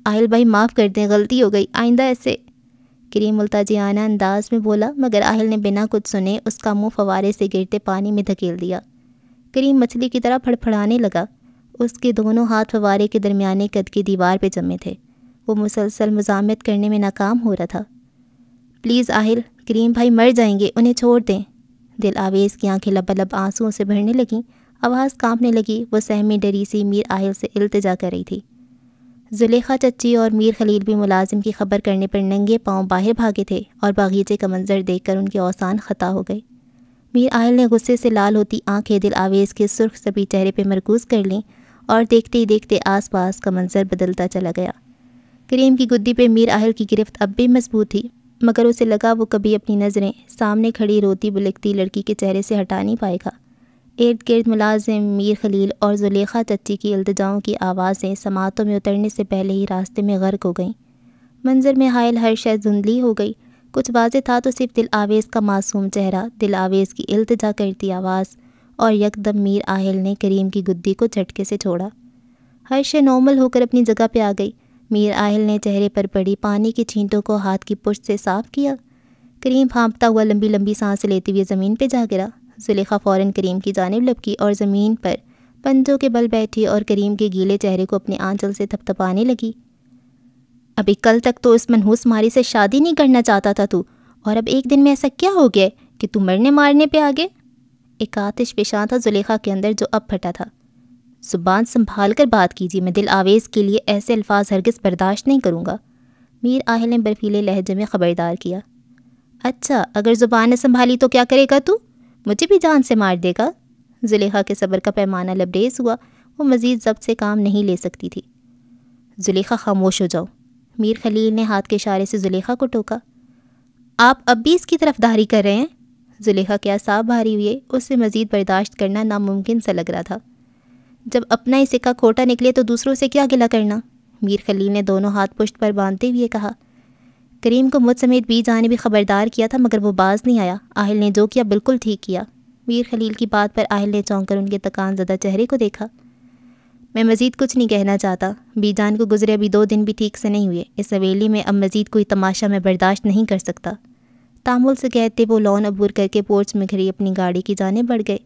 आयल भाई माफ़ कर दें गलती हो गई आइंदा ऐसे करीम मुल्ताजियाना अंदाज में बोला मगर आहिल ने बिना कुछ सुने उसका मुंह फवारे से गिरते पानी में धकेल दिया करीम मछली की तरह फड़फड़ाने लगा उसके दोनों हाथ फवारे के दरमियाने कद की दीवार पर जमे थे वो मुसलसल मुजामत करने में नाकाम हो रहा था प्लीज़ आहिल करीम भाई मर जाएंगे उन्हें छोड़ दें दिल आवेज़ की आंखें लबलब आंसुओं से भरने लगीं आवाज़ कांपने लगी वो सहमी डरी सी मीर आहिल से अल्तजा कर रही थी जुलेखा चच्ची और मीर खलील भी मुलाजिम की खबर करने पर नंगे पाँव बाहर भागे थे और बागीचे का मंजर देखकर उनके औसान ख़ता हो गए मीर आहिल ने गुस्से से लाल होती आंखें दिल आवेज़ के सुर्ख सभी चेहरे पर मरकूज़ कर लीं और देखते ही देखते आस पास का मंजर बदलता चला गया करीम की गुद्दी पे मीर आहल की गिरफ्त अब भी मजबूत थी मगर उसे लगा वो कभी अपनी नज़रें सामने खड़ी रोती बुलकती लड़की के चेहरे से हटा नहीं पाएगा इर्द गिर्द मुलाजिम मीर खलील और जुलेखा चच्ची की अल्तजाओं की आवाज़ें समातों में उतरने से पहले ही रास्ते में गर्क हो गईं मंजर में हायल हर शय धुंधली हो गई कुछ वाज था तो सिर्फ दिल आवेज़ का मासूम चेहरा दिल आवेज़ की अल्तजा करती आवाज़ और यकदम मीर आहिल ने करीम की गुद्दी को झटके से छोड़ा हर शय नॉर्मल होकर अपनी जगह पर आ गई मीर आहिल ने चेहरे पर पड़ी पानी की छींटों को हाथ की पुष्ट से साफ किया करीम हाँपता हुआ लंबी लंबी सांस लेते हुए ज़मीन पर जा गिरा जुलेखा फ़ौरन करीम की जानब लपकी और ज़मीन पर पंजों के बल बैठी और करीम के गीले चेहरे को अपने आंचल से थपथपाने लगी अभी कल तक तो इस मनहूस मारी से शादी नहीं करना चाहता था तू और अब एक दिन में ऐसा क्या हो गया कि तू मरने मारने पे आ गए एक आतिश पेशा था जुलेखा के अंदर जो अब फटा था ज़ुबान संभाल कर बात कीजिए मैं दिल आवेज़ के लिए ऐसे अल्फाज हरगज़ बर्दाश्त नहीं करूँगा मीर आहिल ने बर्फीले लहजे में ख़बरदार किया अच्छा अगर ज़ुबान ने संभाली तो क्या करेगा तू मुझे भी जान से मार देगा जुलेखा के सब्र का पैमाना लबरेज हुआ वो मज़ीद जब्त से काम नहीं ले सकती थी जुलेखा खामोश हो जाओ मीर खलील ने हाथ के इशारे से जुलेखा को टोका आप अब भी इसकी तरफदारी कर रहे हैं जुलेखा के असाब भारी हुए उससे मज़ीद बर्दाश्त करना नामुमकिन सा लग रहा था जब अपना ही सिक्का खोटा निकले तो दूसरों से क्या गिला करना मीर खलील ने दोनों हाथ पुष्ट पर बांधते हुए कहा करीम को मुझ समेत बी जाने भी खबरदार किया था मगर वो बाज नहीं आया आहिल ने जो किया बिल्कुल ठीक किया मीर खलील की बात पर आहिल ने चौंक कर उनके तकान ज्यादा चेहरे को देखा मैं मज़ीद कुछ नहीं कहना चाहता बीजान को गुजरे अभी दो दिन भी ठीक से नहीं हुए इस हवेली में अब मज़ीद कोई तमाशा मैं बर्दाश्त नहीं कर सकता तामुल से कहते वो लॉन अबूर करके पोर्च में घड़ी अपनी गाड़ी की जाने बढ़ गए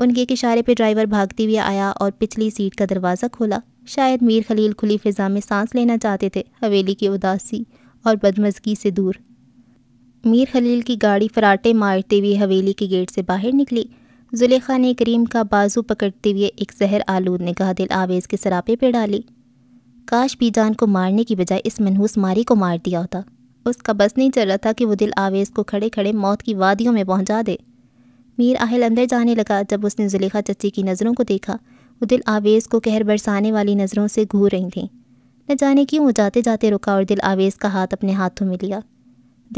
उनके एक इशारे पर ड्राइवर भागते हुए आया और पिछली सीट का दरवाज़ा खोला शायद मीर खलील खुली फिजा में सांस लेना चाहते थे हवेली की उदासी और बदमजगी से दूर मीर खलील की गाड़ी फराटे मारते हुए हवेली के गेट से बाहर निकली जुलेखा ने करीम का बाजू पकड़ते हुए एक जहर आलूद ने कहा दिल आवेज़ के सरापे पर डाली काश बीजान को मारने की बजाय इस मनहूस मारी को मार दिया होता उसका बस नहीं चल रहा था कि वो दिल आवेज़ को खड़े खड़े मौत की वादियों में पहुंचा दे मीर आहिल अंदर जाने लगा जब उसने जुलेखा चची की नज़रों को देखा वो दिल आवेज़ को कहर बरसाने वाली नज़रों से घूर रही थी न जाने क्यों वो जाते जाते रुका और दिल आवेज़ का हाथ अपने हाथों में लिया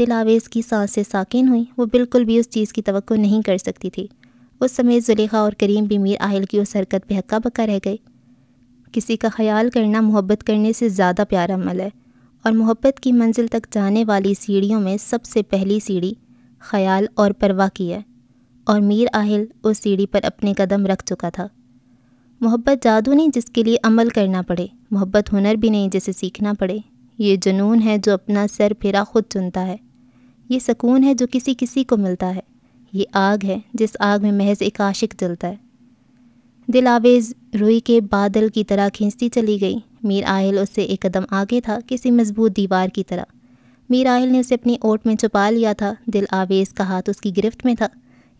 दिल आवेज़ की सांस से साकिन हुई वो बिल्कुल भी उस चीज़ की तवक्को नहीं कर सकती थी उस समय जुलेखा और करीम भी मीर आहिल की उस हरकत पर हक्का बक्का रह गए किसी का ख्याल करना मोहब्बत करने से ज़्यादा प्यारा अमल है और मोहब्बत की मंजिल तक जाने वाली सीढ़ियों में सबसे पहली सीढ़ी ख्याल और परवाह की है और मीर आहिल उस सीढ़ी पर अपने कदम रख चुका था मोहब्बत जादू नहीं जिसके लिए अमल करना पड़े मोहब्बत हुनर भी नहीं जिसे सीखना पड़े ये जुनून है जो अपना सर फिरा खुद चुनता है ये सकून है जो किसी किसी को मिलता है ये आग है जिस आग में महज एक आशिक जलता है दिल आवेज़ रुई के बादल की तरह खींचती चली गई मीर आहिल उससे एक कदम आगे था किसी मजबूत दीवार की तरह मीर आहिल ने उसे अपनी ओट में छुपा लिया था दिल आवेज़ का हाथ उसकी गिरफ्त में था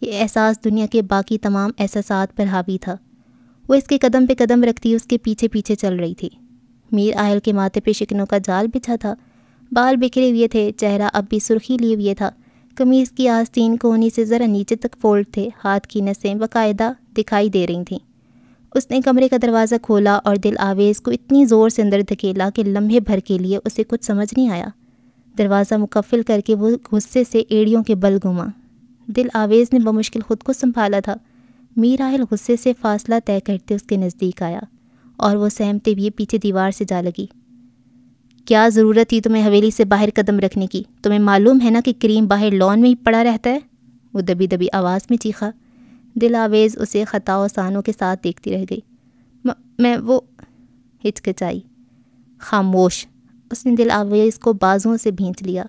ये एहसास दुनिया के बाकी तमाम एहसास पर हावी था वो इसके कदम पे कदम रखती उसके पीछे पीछे चल रही थी मीर आयल के माथे पे शिकनों का जाल बिछा था बाल बिखरे हुए थे चेहरा अब भी सुर्खी लिए हुए था कमीज़ की आस्तीन कोहनी से ज़रा नीचे तक फोल्ड थे हाथ की नसें बाकायदा दिखाई दे रही थीं उसने कमरे का दरवाज़ा खोला और दिल आवेज़ को इतनी ज़ोर से अंदर धकेला कि लम्हे भर के लिए उसे कुछ समझ नहीं आया दरवाज़ा मुकफ़िल करके वो गुस्से से एड़ियों के बल घुमा दिल आवेज़ ने बमुश्किल खुद को संभाला था मीर आहिल गुस्से से फासला तय करते उसके नज़दीक आया और वो सहमते हुए पीछे दीवार से जा लगी क्या ज़रूरत थी तुम्हें हवेली से बाहर कदम रखने की तुम्हें मालूम है ना कि क्रीम बाहर लॉन में ही पड़ा रहता है वो दबी दबी आवाज़ में चीखा दिल आवेज़ उसे ख़ताओ सानों के साथ देखती रह गई मैं वो हिचकिचाई खामोश उसने दिल आवेज़ को बाजुओं से भींच लिया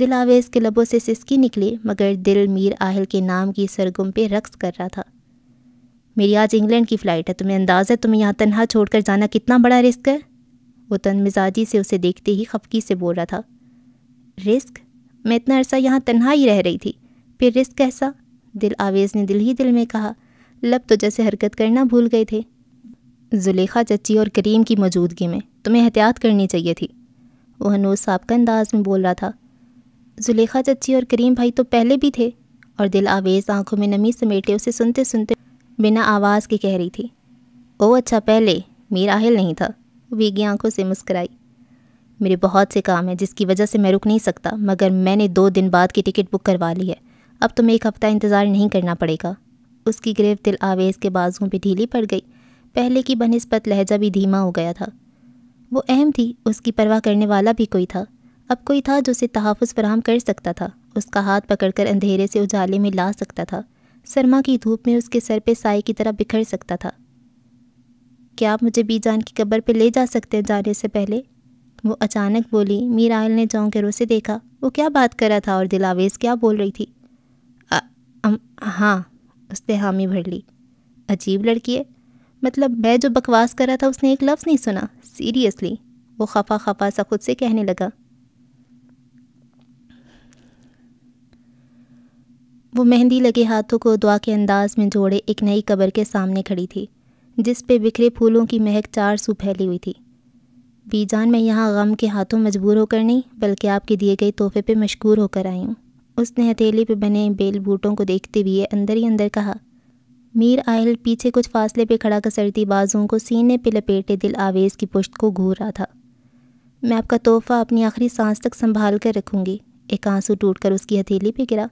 दिलावेज के लबों से सिसकी निकली मगर दिल मीर आहिल के नाम की सरगुम पे रक्स कर रहा था मेरी आज इंग्लैंड की फ़्लाइट है तुम्हें अंदाज़ है तुम्हें यहाँ तनहा छोड़कर जाना कितना बड़ा रिस्क है वो तन मिजाजी से उसे देखते ही खपकी से बोल रहा था रिस्क मैं इतना अरसा यहाँ तनहा ही रह रही थी फिर रिस्क कैसा दिल आवेज़ ने दिल ही दिल में कहा लब तो जैसे हरकत करना भूल गए थे जुलेखा चची और करीम की मौजूदगी में तुम्हें एहतियात करनी चाहिए थी वो हनोज साहब का अंदाज में बोल रहा था जुलेखा चच्ची और करीम भाई तो पहले भी थे और दिल आवेज आंखों में नमी समेटे उसे सुनते सुनते बिना आवाज़ के कह रही थी ओ अच्छा पहले मेरा हिल नहीं था वीगी आंखों से मुस्कराई मेरे बहुत से काम हैं जिसकी वजह से मैं रुक नहीं सकता मगर मैंने दो दिन बाद की टिकट बुक करवा ली है अब तुम्हें तो एक हफ़्ता इंतज़ार नहीं करना पड़ेगा उसकी ग्रेव दिल आवेज़ के बाजुओं पर ढीली पड़ गई पहले की बनस्बत लहजा भी धीमा हो गया था वो अहम थी उसकी परवाह करने वाला भी कोई था अब कोई था जो उसे तहफ़ फ्राहम कर सकता था उसका हाथ पकड़कर अंधेरे से उजाले में ला सकता था सरमा की धूप में उसके सर पे साय की तरह बिखर सकता था क्या आप मुझे बीजान की कब्र पे ले जा सकते हैं जाने से पहले वो अचानक बोली मीरायल ने जौं कर उसे देखा वो क्या बात कर रहा था और दिलावेज क्या बोल रही थी आ, अम, हाँ उसने हामी भर ली अजीब लड़की है मतलब मैं जो बकवास कर रहा था उसने एक लफ्ज़ नहीं सुना सीरियसली वो खफा खफा सा खुद से कहने लगा वो मेहंदी लगे हाथों को दुआ के अंदाज में जोड़े एक नई कब्र के सामने खड़ी थी जिस पे बिखरे फूलों की महक चार सू फैली हुई थी बीजान मैं यहाँ गम के हाथों मजबूर होकर नहीं बल्कि आपके दिए गए तोहफे पे मशगूर होकर आई हूँ उसने हथेली पे बने बेल बूटों को देखते हुए अंदर ही अंदर कहा मीर आयल पीछे कुछ फासले पे खड़ा कसरती बाजुओं को सीने पे लपेटे दिल आवेज़ की पुश्त को घूर रहा था मैं आपका तोहफ़ा अपनी आखिरी सांस तक संभाल कर रखूँगी एक आंसू टूट कर उसकी हथेली पे गिरा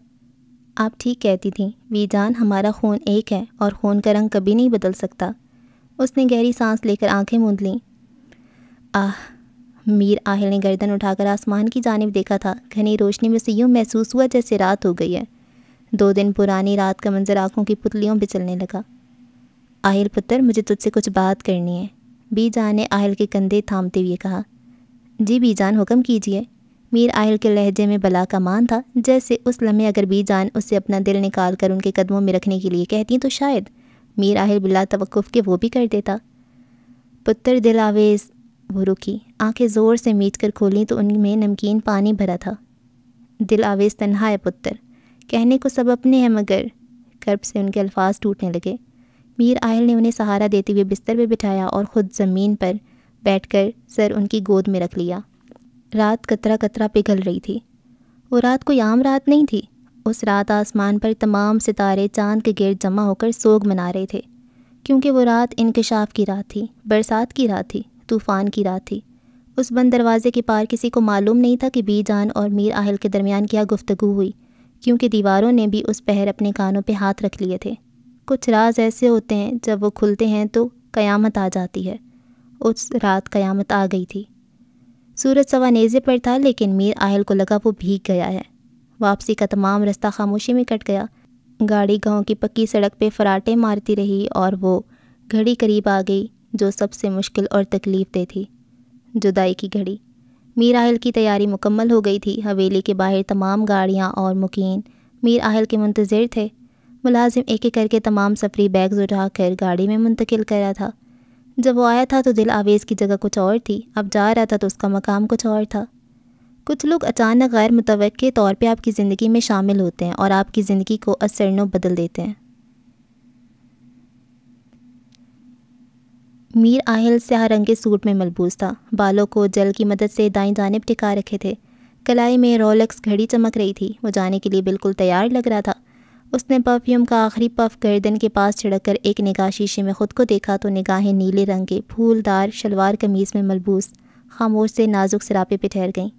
आप ठीक कहती थी वीजान हमारा खून एक है और खून का रंग कभी नहीं बदल सकता उसने गहरी सांस लेकर आंखें मूंद लीं आह मीर आहिल ने गर्दन उठाकर आसमान की जानब देखा था घनी रोशनी में से यूँ महसूस हुआ जैसे रात हो गई है दो दिन पुरानी रात का मंजर आंखों की पुतलियों पर चलने लगा आहिल पुत्र मुझे तुझसे कुछ बात करनी है बीजान ने आहिल के कंधे थामते हुए कहा जी बीजान हुक्म कीजिए मीर आयल के लहजे में बला का मान था जैसे उस लम्हे अगर जान उससे अपना दिल निकाल कर उनके कदमों में रखने के लिए कहती तो शायद मीर आहिल बिला तवक़ के वो भी कर देता पुत्र दिल आवेज़ वो रुकी आँखें ज़ोर से मीट कर खोलें तो उनमें नमकीन पानी भरा था दिल आवेज तन्हा है पुत्र कहने को सब अपने हैं मगर कर्ब से उनके अल्फाज टूटने लगे मीर आहिल ने उन्हें सहारा देते हुए बिस्तर पर बिठाया और ख़ुद ज़मीन पर बैठकर सर उनकी गोद में रख लिया रात कतरा कतरा पिघल रही थी वो रात कोई आम रात नहीं थी उस रात आसमान पर तमाम सितारे चांद के गिर जमा होकर सोग मना रहे थे क्योंकि वो रात इनकशाफ की रात थी बरसात की रात थी तूफ़ान की रात थी उस बंद दरवाजे के पार किसी को मालूम नहीं था कि बी जान और मीर आहल के दरमियान क्या गुफ्तगु हुई क्योंकि दीवारों ने भी उस पहर अपने कानों पर हाथ रख लिए थे कुछ राज ऐसे होते हैं जब वो खुलते हैं तो क़यामत आ जाती है उस रात क़यामत आ गई थी सूरज सवा नेज़े पर था लेकिन मीर आहल को लगा वो भीग गया है वापसी का तमाम रास्ता खामोशी में कट गया गाड़ी गांव की पक्की सड़क पे फराटे मारती रही और वो घड़ी करीब आ गई जो सबसे मुश्किल और तकलीफ दे थी जुदाई की घड़ी मीर आहल की तैयारी मुकम्मल हो गई थी हवेली के बाहर तमाम गाड़ियाँ और मुकीन मीर आहल के मंतजर थे मुलाजिम एक एक करके तमाम सफरी बैग्स उठाकर गाड़ी में मुंतकिल करा था जब वो आया था तो दिल आवेज़ की जगह कुछ और थी अब जा रहा था तो उसका मकाम कुछ और था कुछ लोग अचानक गैर मुतव तौर पे आपकी ज़िंदगी में शामिल होते हैं और आपकी ज़िंदगी को असरनों बदल देते हैं मीर आहिल स्याह रंग के सूट में मलबूज़ था बालों को जल की मदद से दाई जानब टिका रखे थे कलाई में रोलक्स घड़ी चमक रही थी वो जाने के लिए बिल्कुल तैयार लग रहा था उसने परफ्यूम का आखिरी पफ गर्दन के पास छिड़क एक निगाह शीशे में ख़ुद को देखा तो निगाहें नीले रंग के फूलदार शलवार कमीज़ में मलबूस खामोश से नाजुक सिरापे पे ठहर गईं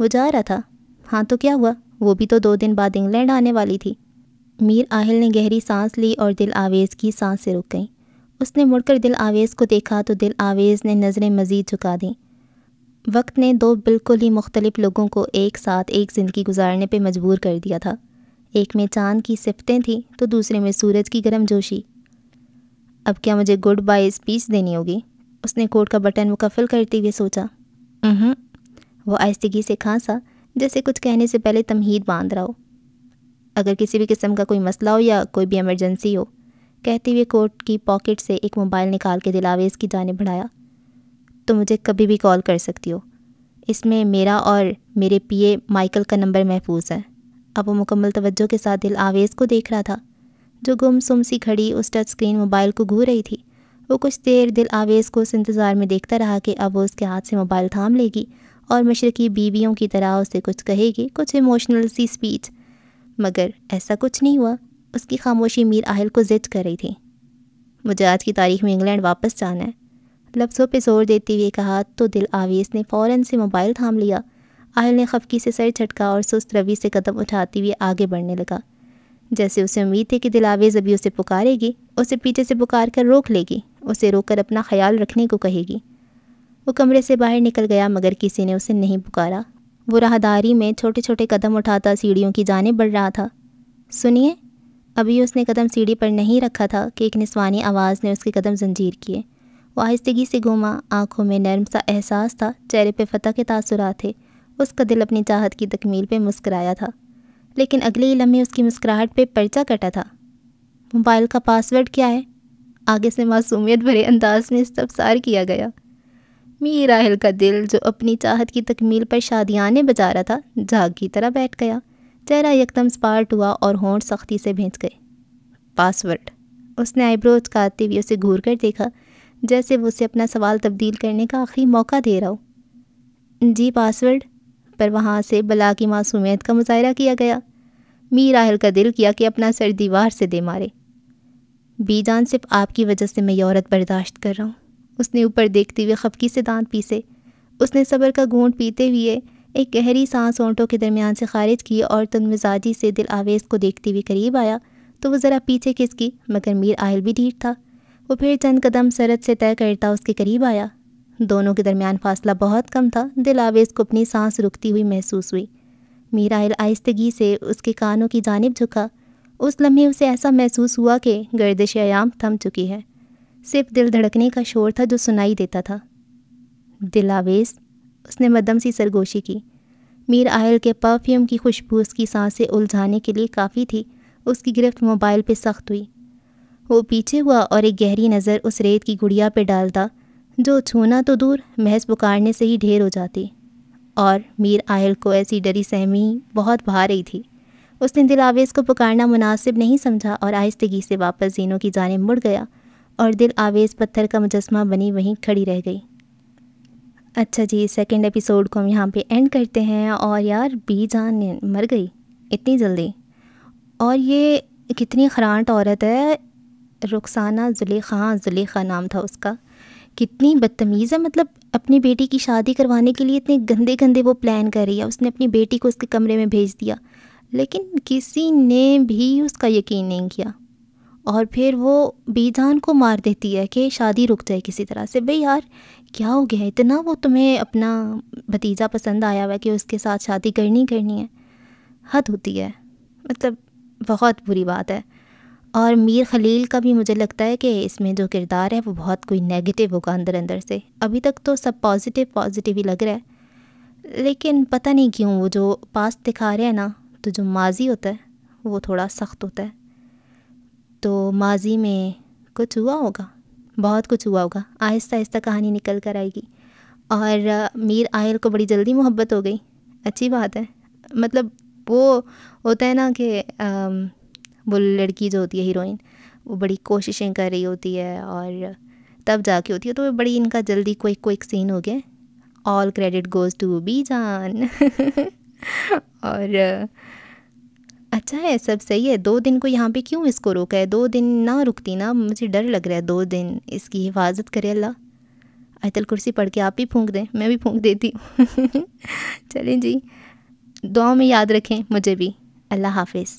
वो जा रहा था हाँ तो क्या हुआ वो भी तो दो दिन बाद इंग्लैंड आने वाली थी मीर आहिल ने गहरी सांस ली और दिल आवेज़ की सांस से रुक गई उसने मुड़कर दिल आवेज़ को देखा तो दिल आवेज़ ने नज़रें मज़ीद झुका दीं वक्त ने दो बिल्कुल ही मुख्तलिफ लोगों को एक साथ एक ज़िंदगी गुजारने पर मजबूर कर दिया था एक में चांद की सिफतें थी तो दूसरे में सूरज की गर्म जोशी अब क्या मुझे गुड बाय स्पीच देनी होगी उसने कोट का बटन मुकफल करते हुए सोचा वो आयस्तगी से खांसा जैसे कुछ कहने से पहले तमहीद बांध रहा हो अगर किसी भी किस्म का कोई मसला हो या कोई भी एमरजेंसी हो कहते हुए कोट की पॉकेट से एक मोबाइल निकाल के दिलावेज की जाने बढ़ाया तो मुझे कभी भी कॉल कर सकती हो इसमें मेरा और मेरे पीए माइकल का नंबर महफूज है अब वो मुकम्मल तवज्जो के साथ दिल आवेज़ को देख रहा था जो गुम सुम सी खड़ी उस टच स्क्रीन मोबाइल को घू रही थी वो कुछ देर दिल आवेज़ को उस इंतज़ार में देखता रहा कि अब वो उसके हाथ से मोबाइल थाम लेगी और मशरक़ी बीवियों की तरह उसे कुछ कहेगी कुछ इमोशनल सी स्पीच मगर ऐसा कुछ नहीं हुआ उसकी खामोशी मीर आहिल को जिद कर रही थी मुझे आज की तारीख में इंग्लैंड वापस जाना है लफ्सों पर जोर देते हुए कहा तो दिल आवेज़ ने फ़ौर से मोबाइल थाम लिया आयल ने खफकी से सर झटका और सुस्त रवि से कदम उठाती हुई आगे बढ़ने लगा जैसे उसे उम्मीद थी कि दिलावेज अभी उसे पुकारेगी उसे पीछे से पुकार कर रोक लेगी उसे रोक कर अपना ख्याल रखने को कहेगी वो कमरे से बाहर निकल गया मगर किसी ने उसे नहीं पुकारा वो राहदारी में छोटे छोटे कदम उठाता सीढ़ियों की जाने बढ़ रहा था सुनिए अभी उसने कदम सीढ़ी पर नहीं रखा था कि एक निस्वानी आवाज़ ने उसके कदम जंजीर किए वो आहिस्तगी से घूमा आंखों में नरम सा एहसास था चेहरे पे फतह के तासुरा थे उसका दिल अपनी चाहत की तकमील पे मुस्कराया था लेकिन अगले ही लम्हे उसकी मुस्कुराहट पे पर्चा कटा था मोबाइल का पासवर्ड क्या है आगे से मासूमियत भरे अंदाज में इस्तफसार किया गया मीराहल का दिल जो अपनी चाहत की तकमील पर शादियाने बजा रहा था झाग की तरह बैठ गया चेहरा यकदम स्पार्ट हुआ और होंठ सख्ती से भेज गए पासवर्ड उसने आईब्रोज काटते हुए उसे घूर कर देखा जैसे वो उसे अपना सवाल तब्दील करने का आखिरी मौका दे रहा हो जी पासवर्ड पर वहाँ से बला की मासूमियत का मुजाहरा किया गया मीर आहल का दिल किया कि अपना सर दीवार से दे मारे बीजान सिर्फ आपकी वजह से मैं औरत बर्दाश्त कर रहा हूँ उसने ऊपर देखते हुए खपकी से दांत पीसे उसने सब्र का घूट पीते हुए एक गहरी सांस ओंटों के दरमियान से खारिज की और तनमिजाजी से दिल आवेज को देखते हुए करीब आया तो वो ज़रा पीछे खिसकी मगर मीर आहल भी ढीर था वो फिर चंद कदम सरद से तय करता उसके करीब आया दोनों के दरमियान फासला बहुत कम था दिल आवेज़ को अपनी सांस रुकती हुई महसूस हुई मीराइल आहिस्तगी से उसके कानों की जानब झुका उस लम्हे उसे ऐसा महसूस हुआ कि गर्दिश आयाम थम चुकी है सिर्फ दिल धड़कने का शोर था जो सुनाई देता था दिल आवेज़ उसने मदम सी सरगोशी की मीर आयल के परफ्यूम की खुशबू उसकी सांसें उलझाने के लिए काफ़ी थी उसकी गिरफ्त मोबाइल पर सख्त हुई वो पीछे हुआ और एक गहरी नज़र उस रेत की गुड़िया पर डालता जो छूना तो दूर महज पुकारने से ही ढेर हो जाती और मीर आहिल को ऐसी डरी सहमी बहुत भा रही थी उसने दिल आवेज़ को पुकारना मुनासिब नहीं समझा और आहिस्तगी से वापस जीनों की जानब मुड़ गया और दिल आवेज़ पत्थर का मुजस्मा बनी वहीं खड़ी रह गई अच्छा जी सेकंड एपिसोड को हम यहाँ पे एंड करते हैं और यार बी जान मर गई इतनी जल्दी और ये कितनी खरांट औरत है रुखसाना जुलेखा जुलेखा नाम था उसका कितनी बदतमीज़ है मतलब अपनी बेटी की शादी करवाने के लिए इतने गंदे गंदे वो प्लान कर रही है उसने अपनी बेटी को उसके कमरे में भेज दिया लेकिन किसी ने भी उसका यकीन नहीं किया और फिर वो बीजान को मार देती है कि शादी रुक जाए किसी तरह से भाई यार क्या हो गया इतना वो तुम्हें अपना भतीजा पसंद आया हुआ कि उसके साथ शादी करनी करनी है हद होती है मतलब बहुत बुरी बात है और मीर खलील का भी मुझे लगता है कि इसमें जो किरदार है वो बहुत कोई नेगेटिव होगा अंदर अंदर से अभी तक तो सब पॉजिटिव पॉजिटिव ही लग रहा है लेकिन पता नहीं क्यों वो जो पास दिखा रहे हैं ना तो जो माजी होता है वो थोड़ा सख्त होता है तो माजी में कुछ हुआ होगा बहुत कुछ हुआ होगा आहिस्ता आहिस्ता कहानी निकल कर आएगी और मीर आयल को बड़ी जल्दी मोहब्बत हो गई अच्छी बात है मतलब वो होता है ना कि वो लड़की जो होती है हीरोइन वो बड़ी कोशिशें कर रही होती है और तब जाके होती है तो बड़ी इनका जल्दी कोई क्विक सीन हो गया all credit goes to Bijan और अच्छा है सब सही है दो दिन को यहाँ पे क्यों इसको रोका है दो दिन ना रुकती ना मुझे डर लग रहा है दो दिन इसकी हिफाजत करे अल्लाह आयतल कुर्सी पढ़ के आप ही फूंक दें मैं भी फूंक देती हूँ [LAUGHS] चलें जी दुआ में याद रखें मुझे भी अल्लाह हाफिज़